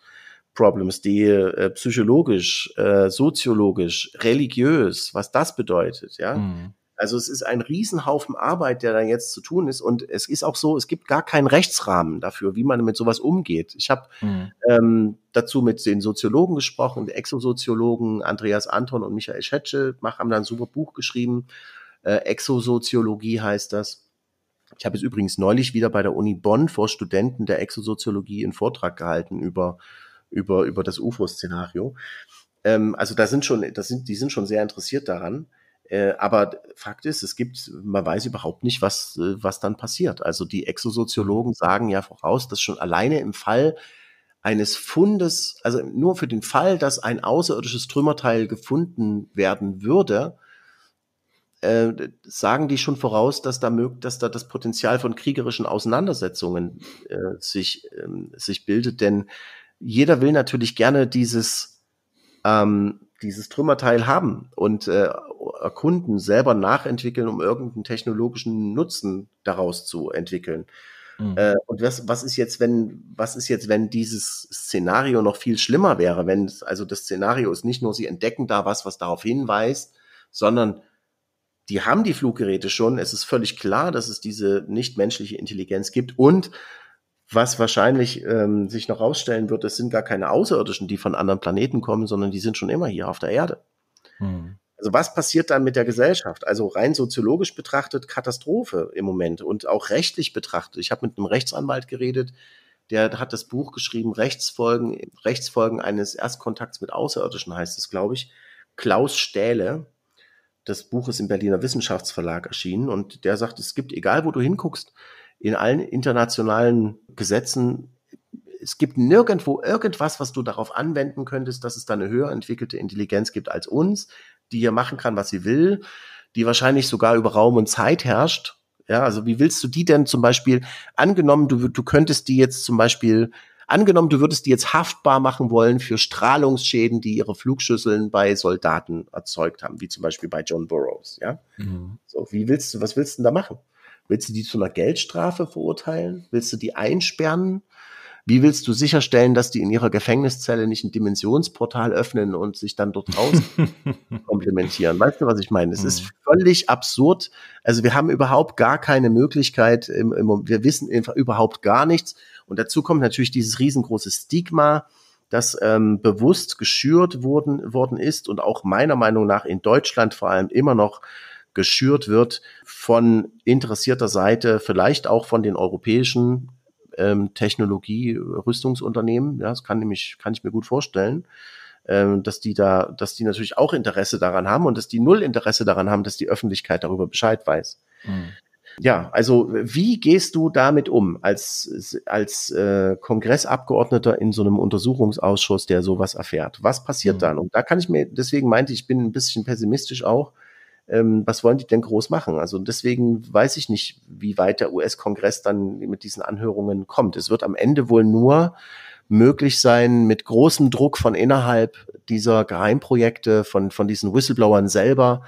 Speaker 1: Problems, die äh, psychologisch, äh, soziologisch, religiös, was das bedeutet, ja. Mhm. Also es ist ein Riesenhaufen Arbeit, der da jetzt zu tun ist. Und es ist auch so, es gibt gar keinen Rechtsrahmen dafür, wie man mit sowas umgeht. Ich habe mhm. ähm, dazu mit den Soziologen gesprochen, den Exosoziologen Andreas Anton und Michael Schetsche, haben dann ein super Buch geschrieben. Äh, Exosoziologie heißt das. Ich habe es übrigens neulich wieder bei der Uni Bonn vor Studenten der Exosoziologie einen Vortrag gehalten über, über, über das UFO-Szenario. Ähm, also da sind schon, das sind, die sind schon sehr interessiert daran. Äh, aber Fakt ist, es gibt, man weiß überhaupt nicht, was, äh, was dann passiert. Also die Exosoziologen mhm. sagen ja voraus, dass schon alleine im Fall eines Fundes, also nur für den Fall, dass ein außerirdisches Trümmerteil gefunden werden würde, äh, sagen die schon voraus, dass da, mög dass da das Potenzial von kriegerischen Auseinandersetzungen äh, sich, äh, sich bildet. Denn jeder will natürlich gerne dieses, ähm, dieses Trümmerteil haben und, äh, erkunden, selber nachentwickeln, um irgendeinen technologischen Nutzen daraus zu entwickeln. Mhm. Äh, und was, was ist jetzt, wenn, was ist jetzt, wenn dieses Szenario noch viel schlimmer wäre? Wenn, also das Szenario ist nicht nur, sie entdecken da was, was darauf hinweist, sondern die haben die Fluggeräte schon. Es ist völlig klar, dass es diese nichtmenschliche Intelligenz gibt und was wahrscheinlich ähm, sich noch rausstellen wird, es sind gar keine Außerirdischen, die von anderen Planeten kommen, sondern die sind schon immer hier auf der Erde. Mhm. Also was passiert dann mit der Gesellschaft? Also rein soziologisch betrachtet Katastrophe im Moment und auch rechtlich betrachtet. Ich habe mit einem Rechtsanwalt geredet, der hat das Buch geschrieben, Rechtsfolgen, Rechtsfolgen eines Erstkontakts mit Außerirdischen heißt es, glaube ich. Klaus Stähle. Das Buch ist im Berliner Wissenschaftsverlag erschienen und der sagt, es gibt, egal wo du hinguckst, in allen internationalen Gesetzen es gibt nirgendwo irgendwas, was du darauf anwenden könntest, dass es da eine höher entwickelte Intelligenz gibt als uns, die hier machen kann, was sie will, die wahrscheinlich sogar über Raum und Zeit herrscht. Ja, also wie willst du die denn zum Beispiel, angenommen, du, du könntest die jetzt zum Beispiel, angenommen, du würdest die jetzt haftbar machen wollen für Strahlungsschäden, die ihre Flugschüsseln bei Soldaten erzeugt haben, wie zum Beispiel bei John Burroughs, ja? Mhm. So, wie willst du, was willst du denn da machen? Willst du die zu einer Geldstrafe verurteilen? Willst du die einsperren? Wie willst du sicherstellen, dass die in ihrer Gefängniszelle nicht ein Dimensionsportal öffnen und sich dann dort raus komplementieren? Weißt du, was ich meine? Es mhm. ist völlig absurd. Also wir haben überhaupt gar keine Möglichkeit, im, im, wir wissen überhaupt gar nichts. Und dazu kommt natürlich dieses riesengroße Stigma, das ähm, bewusst geschürt worden, worden ist und auch meiner Meinung nach in Deutschland vor allem immer noch geschürt wird von interessierter Seite, vielleicht auch von den europäischen ähm, Technologie-Rüstungsunternehmen. Äh, ja, das kann nämlich, kann ich mir gut vorstellen, ähm, dass die da, dass die natürlich auch Interesse daran haben und dass die null Interesse daran haben, dass die Öffentlichkeit darüber Bescheid weiß. Mhm. Ja, also wie gehst du damit um als, als äh, Kongressabgeordneter in so einem Untersuchungsausschuss, der sowas erfährt? Was passiert mhm. dann? Und da kann ich mir, deswegen meinte ich, bin ein bisschen pessimistisch auch, ähm, was wollen die denn groß machen? Also deswegen weiß ich nicht, wie weit der US-Kongress dann mit diesen Anhörungen kommt. Es wird am Ende wohl nur möglich sein, mit großem Druck von innerhalb dieser Geheimprojekte, von, von diesen Whistleblowern selber,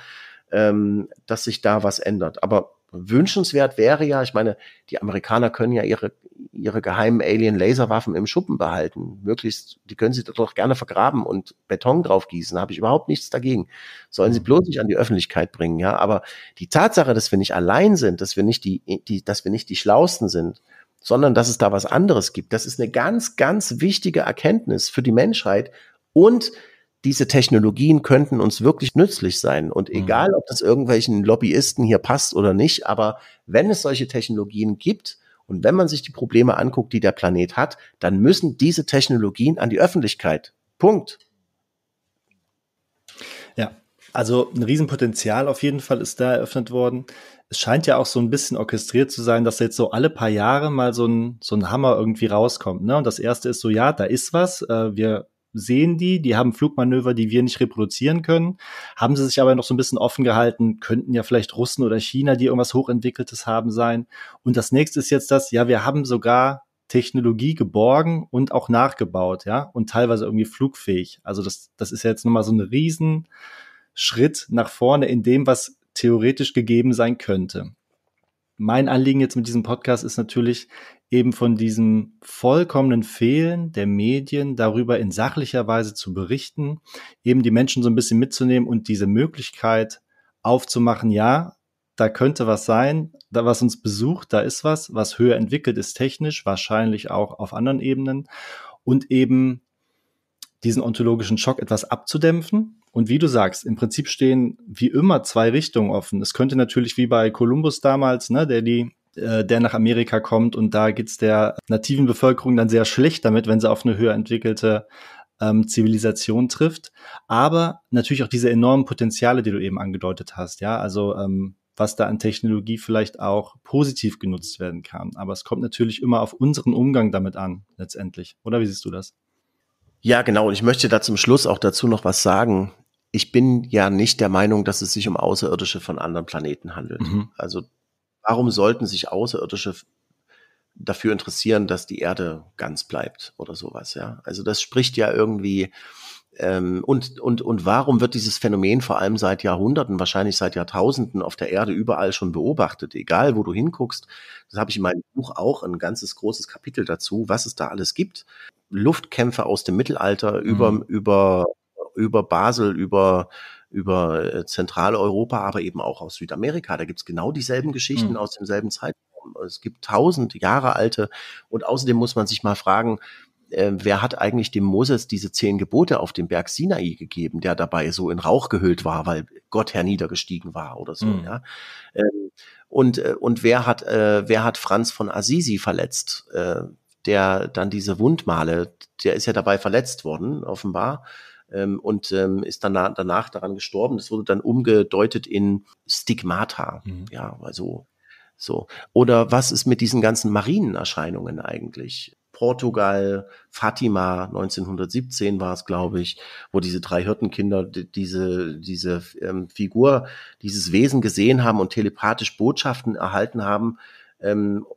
Speaker 1: ähm, dass sich da was ändert. Aber Wünschenswert wäre ja, ich meine, die Amerikaner können ja ihre, ihre geheimen Alien-Laserwaffen im Schuppen behalten. Möglichst, die können sie doch gerne vergraben und Beton draufgießen. Habe ich überhaupt nichts dagegen. Sollen sie hm. bloß nicht an die Öffentlichkeit bringen, ja. Aber die Tatsache, dass wir nicht allein sind, dass wir nicht die, die dass wir nicht die Schlausten sind, sondern dass es da was anderes gibt, das ist eine ganz, ganz wichtige Erkenntnis für die Menschheit und diese Technologien könnten uns wirklich nützlich sein. Und mhm. egal, ob das irgendwelchen Lobbyisten hier passt oder nicht, aber wenn es solche Technologien gibt und wenn man sich die Probleme anguckt, die der Planet hat, dann müssen diese Technologien an die Öffentlichkeit. Punkt. Ja, also ein
Speaker 2: Riesenpotenzial auf jeden Fall ist da eröffnet worden. Es scheint ja auch so ein bisschen orchestriert zu sein, dass jetzt so alle paar Jahre mal so ein, so ein Hammer irgendwie rauskommt. Ne? Und das erste ist so, ja, da ist was. Äh, wir sehen die, die haben Flugmanöver, die wir nicht reproduzieren können. Haben sie sich aber noch so ein bisschen offen gehalten, könnten ja vielleicht Russen oder China, die irgendwas Hochentwickeltes haben, sein. Und das nächste ist jetzt das, ja, wir haben sogar Technologie geborgen und auch nachgebaut, ja, und teilweise irgendwie flugfähig. Also das, das ist ja jetzt nochmal so ein Riesenschritt nach vorne in dem, was theoretisch gegeben sein könnte. Mein Anliegen jetzt mit diesem Podcast ist natürlich, eben von diesem vollkommenen Fehlen der Medien darüber in sachlicher Weise zu berichten, eben die Menschen so ein bisschen mitzunehmen und diese Möglichkeit aufzumachen, ja, da könnte was sein, da was uns besucht, da ist was, was höher entwickelt ist technisch, wahrscheinlich auch auf anderen Ebenen und eben diesen ontologischen Schock etwas abzudämpfen. Und wie du sagst, im Prinzip stehen wie immer zwei Richtungen offen. Es könnte natürlich wie bei Kolumbus damals, ne, der die äh, der nach Amerika kommt und da geht's der nativen Bevölkerung dann sehr schlecht damit, wenn sie auf eine höher entwickelte ähm, Zivilisation trifft. Aber natürlich auch diese enormen Potenziale, die du eben angedeutet hast, ja, also ähm, was da an Technologie vielleicht auch positiv genutzt werden kann. Aber es kommt natürlich immer auf unseren Umgang damit an, letztendlich. Oder wie siehst du das?
Speaker 1: Ja, genau. Und ich möchte da zum Schluss auch dazu noch was sagen. Ich bin ja nicht der Meinung, dass es sich um Außerirdische von anderen Planeten handelt. Mhm. Also warum sollten sich Außerirdische dafür interessieren, dass die Erde ganz bleibt oder sowas, ja? Also das spricht ja irgendwie ähm, und, und, und warum wird dieses Phänomen vor allem seit Jahrhunderten, wahrscheinlich seit Jahrtausenden auf der Erde überall schon beobachtet, egal wo du hinguckst? Das habe ich in meinem Buch auch ein ganzes großes Kapitel dazu, was es da alles gibt. Luftkämpfe aus dem Mittelalter mhm. über, über, über Basel, über über äh, Zentraleuropa, aber eben auch aus Südamerika. Da gibt's genau dieselben Geschichten mhm. aus demselben Zeitraum. Es gibt tausend Jahre alte. Und außerdem muss man sich mal fragen, äh, wer hat eigentlich dem Moses diese zehn Gebote auf dem Berg Sinai gegeben, der dabei so in Rauch gehüllt war, weil Gott herniedergestiegen war oder so, mhm. ja. Ähm, und, äh, und wer hat, äh, wer hat Franz von Assisi verletzt, äh, der dann diese Wundmale, der ist ja dabei verletzt worden, offenbar, ähm, und ähm, ist danach, danach daran gestorben. Das wurde dann umgedeutet in Stigmata. Mhm. Ja, also so. Oder was ist mit diesen ganzen Marienerscheinungen eigentlich? Portugal, Fatima, 1917 war es, glaube ich, wo diese drei Hirtenkinder diese, diese ähm, Figur, dieses Wesen gesehen haben und telepathisch Botschaften erhalten haben. Ähm,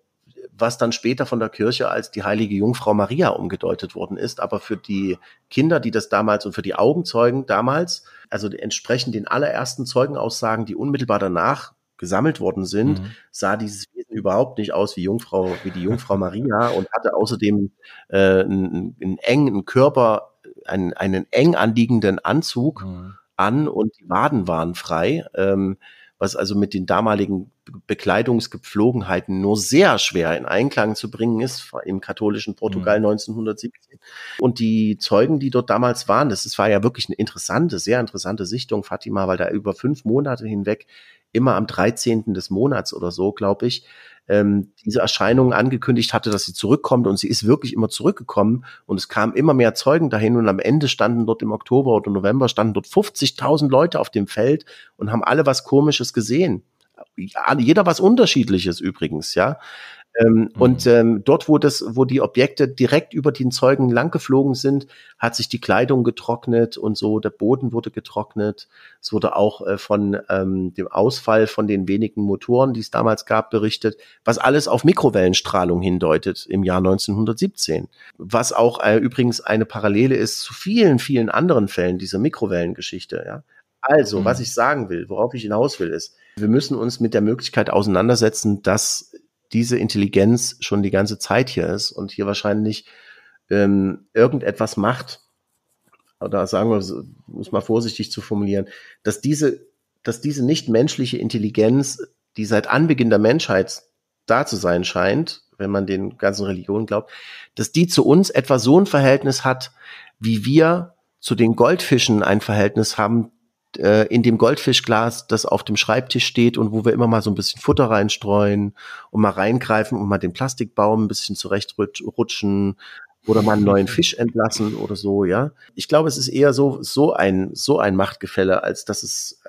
Speaker 1: was dann später von der Kirche als die heilige Jungfrau Maria umgedeutet worden ist. Aber für die Kinder, die das damals und für die Augenzeugen damals, also entsprechend den allerersten Zeugenaussagen, die unmittelbar danach gesammelt worden sind, mhm. sah dieses Wesen überhaupt nicht aus wie Jungfrau, wie die Jungfrau Maria und hatte außerdem äh, einen, einen engen Körper, einen, einen eng anliegenden Anzug mhm. an und die Waden waren frei. Ähm, was also mit den damaligen Bekleidungsgepflogenheiten nur sehr schwer in Einklang zu bringen ist, im katholischen Portugal mhm. 1917. Und die Zeugen, die dort damals waren, das, das war ja wirklich eine interessante, sehr interessante Sichtung, Fatima, weil da über fünf Monate hinweg immer am 13. des Monats oder so, glaube ich, ähm, diese Erscheinung angekündigt hatte, dass sie zurückkommt und sie ist wirklich immer zurückgekommen und es kamen immer mehr Zeugen dahin und am Ende standen dort im Oktober oder November standen dort 50.000 Leute auf dem Feld und haben alle was Komisches gesehen. Jeder was Unterschiedliches übrigens, ja. Ähm, mhm. Und ähm, dort, wo das, wo die Objekte direkt über den Zeugen langgeflogen sind, hat sich die Kleidung getrocknet und so, der Boden wurde getrocknet. Es wurde auch äh, von ähm, dem Ausfall von den wenigen Motoren, die es damals gab, berichtet, was alles auf Mikrowellenstrahlung hindeutet im Jahr 1917. Was auch äh, übrigens eine Parallele ist zu vielen, vielen anderen Fällen dieser Mikrowellengeschichte. Ja? Also, mhm. was ich sagen will, worauf ich hinaus will, ist, wir müssen uns mit der Möglichkeit auseinandersetzen, dass diese Intelligenz schon die ganze Zeit hier ist und hier wahrscheinlich ähm, irgendetwas macht, oder sagen wir, muss mal vorsichtig zu formulieren, dass diese, dass diese nichtmenschliche Intelligenz, die seit Anbeginn der Menschheit da zu sein scheint, wenn man den ganzen Religionen glaubt, dass die zu uns etwa so ein Verhältnis hat, wie wir zu den Goldfischen ein Verhältnis haben, äh, in dem Goldfischglas, das auf dem Schreibtisch steht und wo wir immer mal so ein bisschen Futter reinstreuen und mal reingreifen und mal den Plastikbaum ein bisschen zurechtrutschen oder mal einen neuen Fisch entlassen oder so, ja. Ich glaube, es ist eher so, so ein, so ein Machtgefälle, als dass es, äh,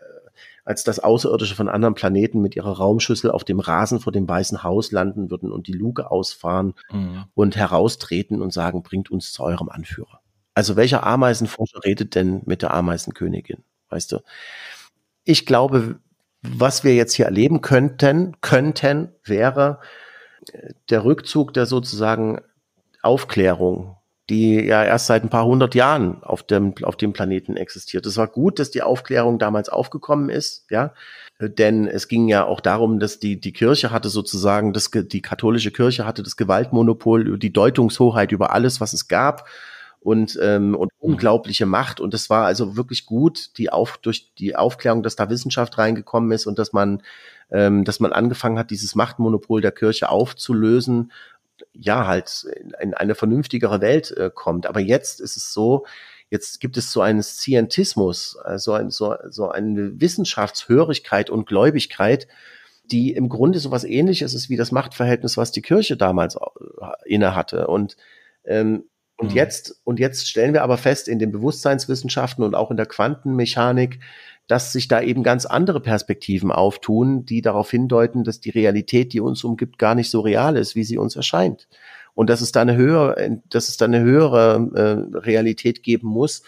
Speaker 1: als dass Außerirdische von anderen Planeten mit ihrer Raumschüssel auf dem Rasen vor dem Weißen Haus landen würden und die Luke ausfahren mhm. und heraustreten und sagen, bringt uns zu eurem Anführer. Also welcher Ameisenforscher redet denn mit der Ameisenkönigin? weißt du. Ich glaube, was wir jetzt hier erleben könnten, könnten, wäre äh, der Rückzug der sozusagen Aufklärung, die ja erst seit ein paar hundert Jahren auf dem, auf dem Planeten existiert. Es war gut, dass die Aufklärung damals aufgekommen ist, ja. Äh, denn es ging ja auch darum, dass die, die Kirche hatte sozusagen, das, die katholische Kirche hatte das Gewaltmonopol, die Deutungshoheit über alles, was es gab und, ähm, und mhm. unglaubliche Macht. Und es war also wirklich gut, die auf, durch die Aufklärung, dass da Wissenschaft reingekommen ist und dass man, ähm, dass man angefangen hat, dieses Machtmonopol der Kirche aufzulösen, ja, halt in, eine vernünftigere Welt äh, kommt. Aber jetzt ist es so, jetzt gibt es so einen Scientismus, also ein, so, so eine Wissenschaftshörigkeit und Gläubigkeit, die im Grunde so was ähnliches ist wie das Machtverhältnis, was die Kirche damals äh, inne hatte. Und ähm, und mhm. jetzt, und jetzt stellen wir aber fest in den Bewusstseinswissenschaften und auch in der Quantenmechanik, dass sich da eben ganz andere Perspektiven auftun, die darauf hindeuten, dass die Realität, die uns umgibt, gar nicht so real ist, wie sie uns erscheint. Und dass es da eine höhere, dass es da eine höhere äh, Realität geben muss,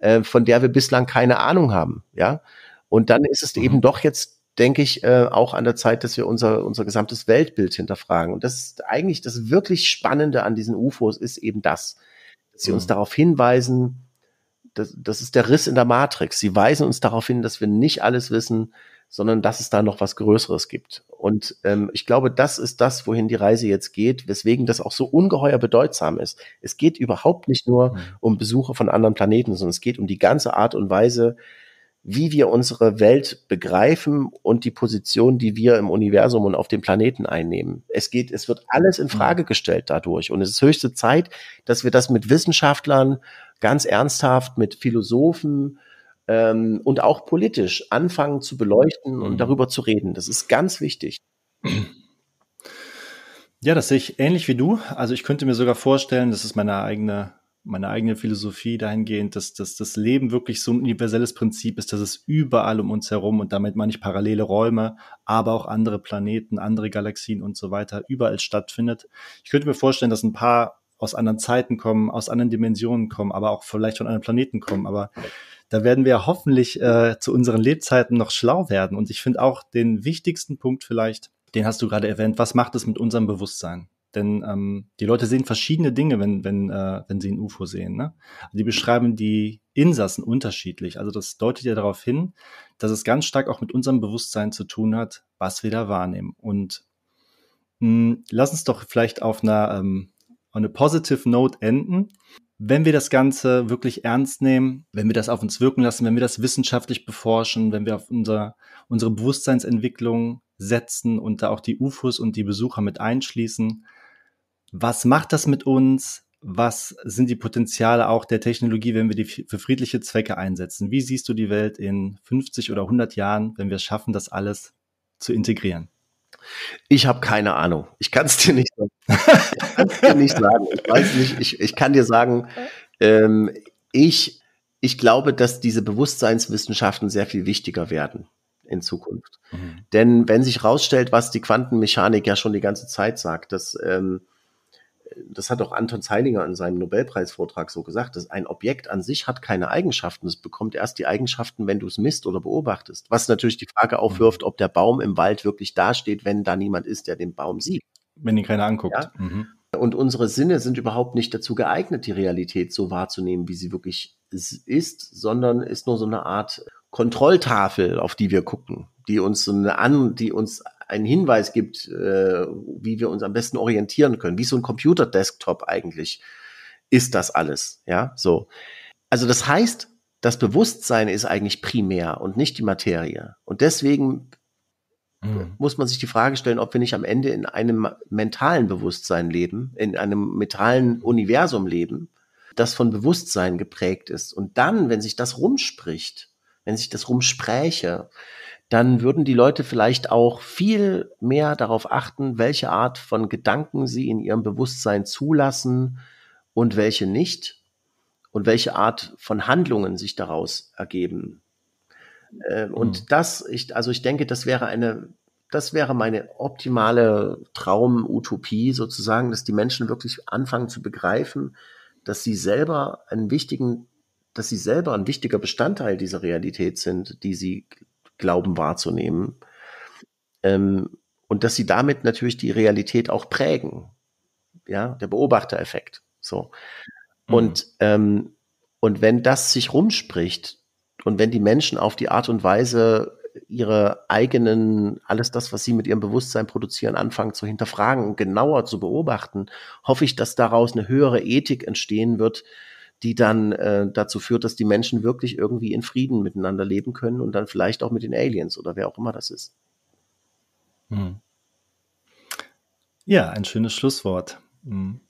Speaker 1: äh, von der wir bislang keine Ahnung haben. Ja. Und dann ist es mhm. eben doch jetzt denke ich, äh, auch an der Zeit, dass wir unser, unser gesamtes Weltbild hinterfragen. Und das ist eigentlich das wirklich Spannende an diesen UFOs ist eben das, Sie mhm. uns darauf hinweisen, das, das ist der Riss in der Matrix. Sie weisen uns darauf hin, dass wir nicht alles wissen, sondern dass es da noch was Größeres gibt. Und ähm, ich glaube, das ist das, wohin die Reise jetzt geht, weswegen das auch so ungeheuer bedeutsam ist. Es geht überhaupt nicht nur mhm. um Besuche von anderen Planeten, sondern es geht um die ganze Art und Weise, wie wir unsere Welt begreifen und die Position, die wir im Universum und auf dem Planeten einnehmen. Es geht, es wird alles in mhm. Frage gestellt dadurch. Und es ist höchste Zeit, dass wir das mit Wissenschaftlern ganz ernsthaft, mit Philosophen, ähm, und auch politisch anfangen zu beleuchten und mhm. darüber zu reden. Das ist ganz wichtig. Ja, das sehe ich ähnlich wie du. Also
Speaker 2: ich könnte mir sogar vorstellen, das ist meine eigene meine eigene Philosophie dahingehend, dass, dass das Leben wirklich so ein universelles Prinzip ist, dass es überall um uns herum und damit meine ich parallele Räume, aber auch andere Planeten, andere Galaxien und so weiter überall stattfindet. Ich könnte mir vorstellen, dass ein paar aus anderen Zeiten kommen, aus anderen Dimensionen kommen, aber auch vielleicht von anderen Planeten kommen. Aber da werden wir hoffentlich äh, zu unseren Lebzeiten noch schlau werden. Und ich finde auch den wichtigsten Punkt vielleicht, den hast du gerade erwähnt, was macht es mit unserem Bewusstsein? Denn ähm, die Leute sehen verschiedene Dinge, wenn, wenn, äh, wenn sie ein UFO sehen. Ne? Also die beschreiben die Insassen unterschiedlich. Also das deutet ja darauf hin, dass es ganz stark auch mit unserem Bewusstsein zu tun hat, was wir da wahrnehmen. Und mh, hm, lass uns doch vielleicht auf einer ähm, on a positive note enden. Wenn wir das Ganze wirklich ernst nehmen, wenn wir das auf uns wirken lassen, wenn wir das wissenschaftlich beforschen, wenn wir auf unser, unsere Bewusstseinsentwicklung setzen und da auch die UFOs und die Besucher mit einschließen. Was macht das mit uns? Was sind die Potenziale auch der Technologie, wenn wir die für friedliche Zwecke einsetzen? Wie siehst du die Welt in 50 oder 100 Jahren, wenn wir es schaffen, das alles
Speaker 1: zu integrieren? Ich habe keine Ahnung. Ich kann es dir nicht sagen. Ich kann dir nicht sagen. Ich weiß nicht. Ich, ich kann dir sagen, ähm, ich, ich glaube, dass diese Bewusstseinswissenschaften sehr viel wichtiger werden in Zukunft. Mhm. Denn wenn sich herausstellt, was die Quantenmechanik ja schon die ganze Zeit sagt, dass ähm, das hat auch Anton Zeilinger in seinem Nobelpreisvortrag so gesagt, dass ein Objekt an sich hat keine Eigenschaften. Es bekommt erst die Eigenschaften, wenn du es misst oder beobachtest. Was natürlich die Frage mhm. aufwirft, ob der Baum im Wald wirklich dasteht, wenn da niemand ist, der den Baum sieht. Wenn ihn keiner anguckt. Ja? Mhm. Und unsere Sinne sind überhaupt nicht dazu geeignet, die Realität so wahrzunehmen, wie sie wirklich ist, sondern ist nur so eine Art Kontrolltafel, auf die wir gucken, die uns so eine an, die uns einen Hinweis gibt, äh, wie wir uns am besten orientieren können, wie so ein Computer-Desktop eigentlich ist das alles, ja, so. Also das heißt, das Bewusstsein ist eigentlich primär und nicht die Materie. Und deswegen mhm. muss man sich die Frage stellen, ob wir nicht am Ende in einem mentalen Bewusstsein leben, in einem mentalen Universum leben, das von Bewusstsein geprägt ist. Und dann, wenn sich das rumspricht, wenn sich das rumspräche, dann würden die Leute vielleicht auch viel mehr darauf achten, welche Art von Gedanken sie in ihrem Bewusstsein zulassen und welche nicht und welche Art von Handlungen sich daraus ergeben. Äh, und mhm. das, ich, also ich denke, das wäre eine, das wäre meine optimale Traum-Utopie sozusagen, dass die Menschen wirklich anfangen zu begreifen, dass sie selber einen wichtigen dass sie selber ein wichtiger Bestandteil dieser Realität sind, die sie glauben wahrzunehmen. Ähm, und dass sie damit natürlich die Realität auch prägen. Ja, der Beobachtereffekt. So. Mhm. Und, ähm, und wenn das sich rumspricht und wenn die Menschen auf die Art und Weise ihre eigenen, alles das, was sie mit ihrem Bewusstsein produzieren, anfangen zu hinterfragen und genauer zu beobachten, hoffe ich, dass daraus eine höhere Ethik entstehen wird, die dann äh, dazu führt, dass die Menschen wirklich irgendwie in Frieden miteinander leben können und dann vielleicht auch mit den Aliens oder wer auch immer das ist.
Speaker 2: Hm. Ja, ein schönes Schlusswort. Hm.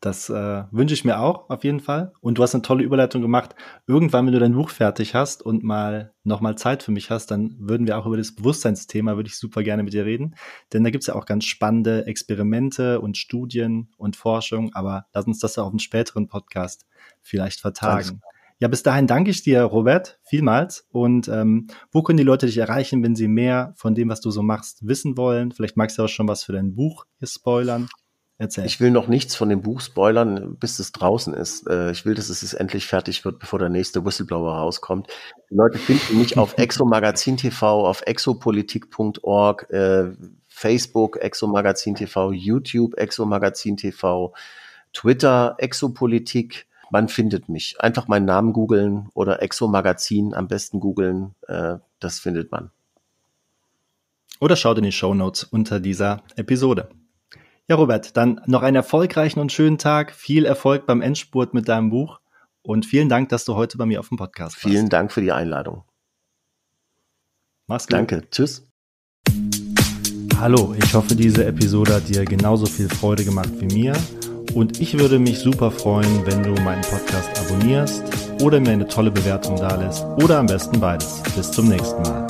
Speaker 2: Das äh, wünsche ich mir auch auf jeden Fall. Und du hast eine tolle Überleitung gemacht. Irgendwann, wenn du dein Buch fertig hast und mal nochmal Zeit für mich hast, dann würden wir auch über das Bewusstseinsthema, würde ich super gerne mit dir reden. Denn da gibt es ja auch ganz spannende Experimente und Studien und Forschung. Aber lass uns das ja auf einen späteren Podcast vielleicht vertagen. Ja, bis dahin danke ich dir, Robert, vielmals. Und ähm, wo können die Leute dich erreichen, wenn sie mehr von dem, was du so machst, wissen wollen? Vielleicht magst du auch schon was für dein Buch hier spoilern. Erzähl. Ich
Speaker 1: will noch nichts von dem Buch spoilern, bis es draußen ist. Äh, ich will, dass es jetzt endlich fertig wird, bevor der nächste Whistleblower rauskommt. Die Leute finden mich auf exomagazin.tv, auf exopolitik.org, äh, Facebook exomagazin.tv, YouTube exomagazin.tv, Twitter Exopolitik. Man findet mich. Einfach meinen Namen googeln oder Exomagazin am besten googeln. Äh, das findet man.
Speaker 2: Oder schaut in die Show Notes unter dieser Episode. Ja, Robert, dann noch einen erfolgreichen und schönen Tag. Viel Erfolg beim Endspurt mit deinem Buch und vielen Dank, dass du heute bei mir auf dem Podcast warst. Vielen Dank für die Einladung. Mach's
Speaker 1: gut. Danke. Tschüss.
Speaker 2: Hallo, ich hoffe, diese Episode hat dir genauso viel Freude gemacht wie mir. Und ich würde mich super freuen, wenn du meinen Podcast abonnierst oder mir eine tolle Bewertung dalässt oder am besten beides. Bis zum nächsten Mal.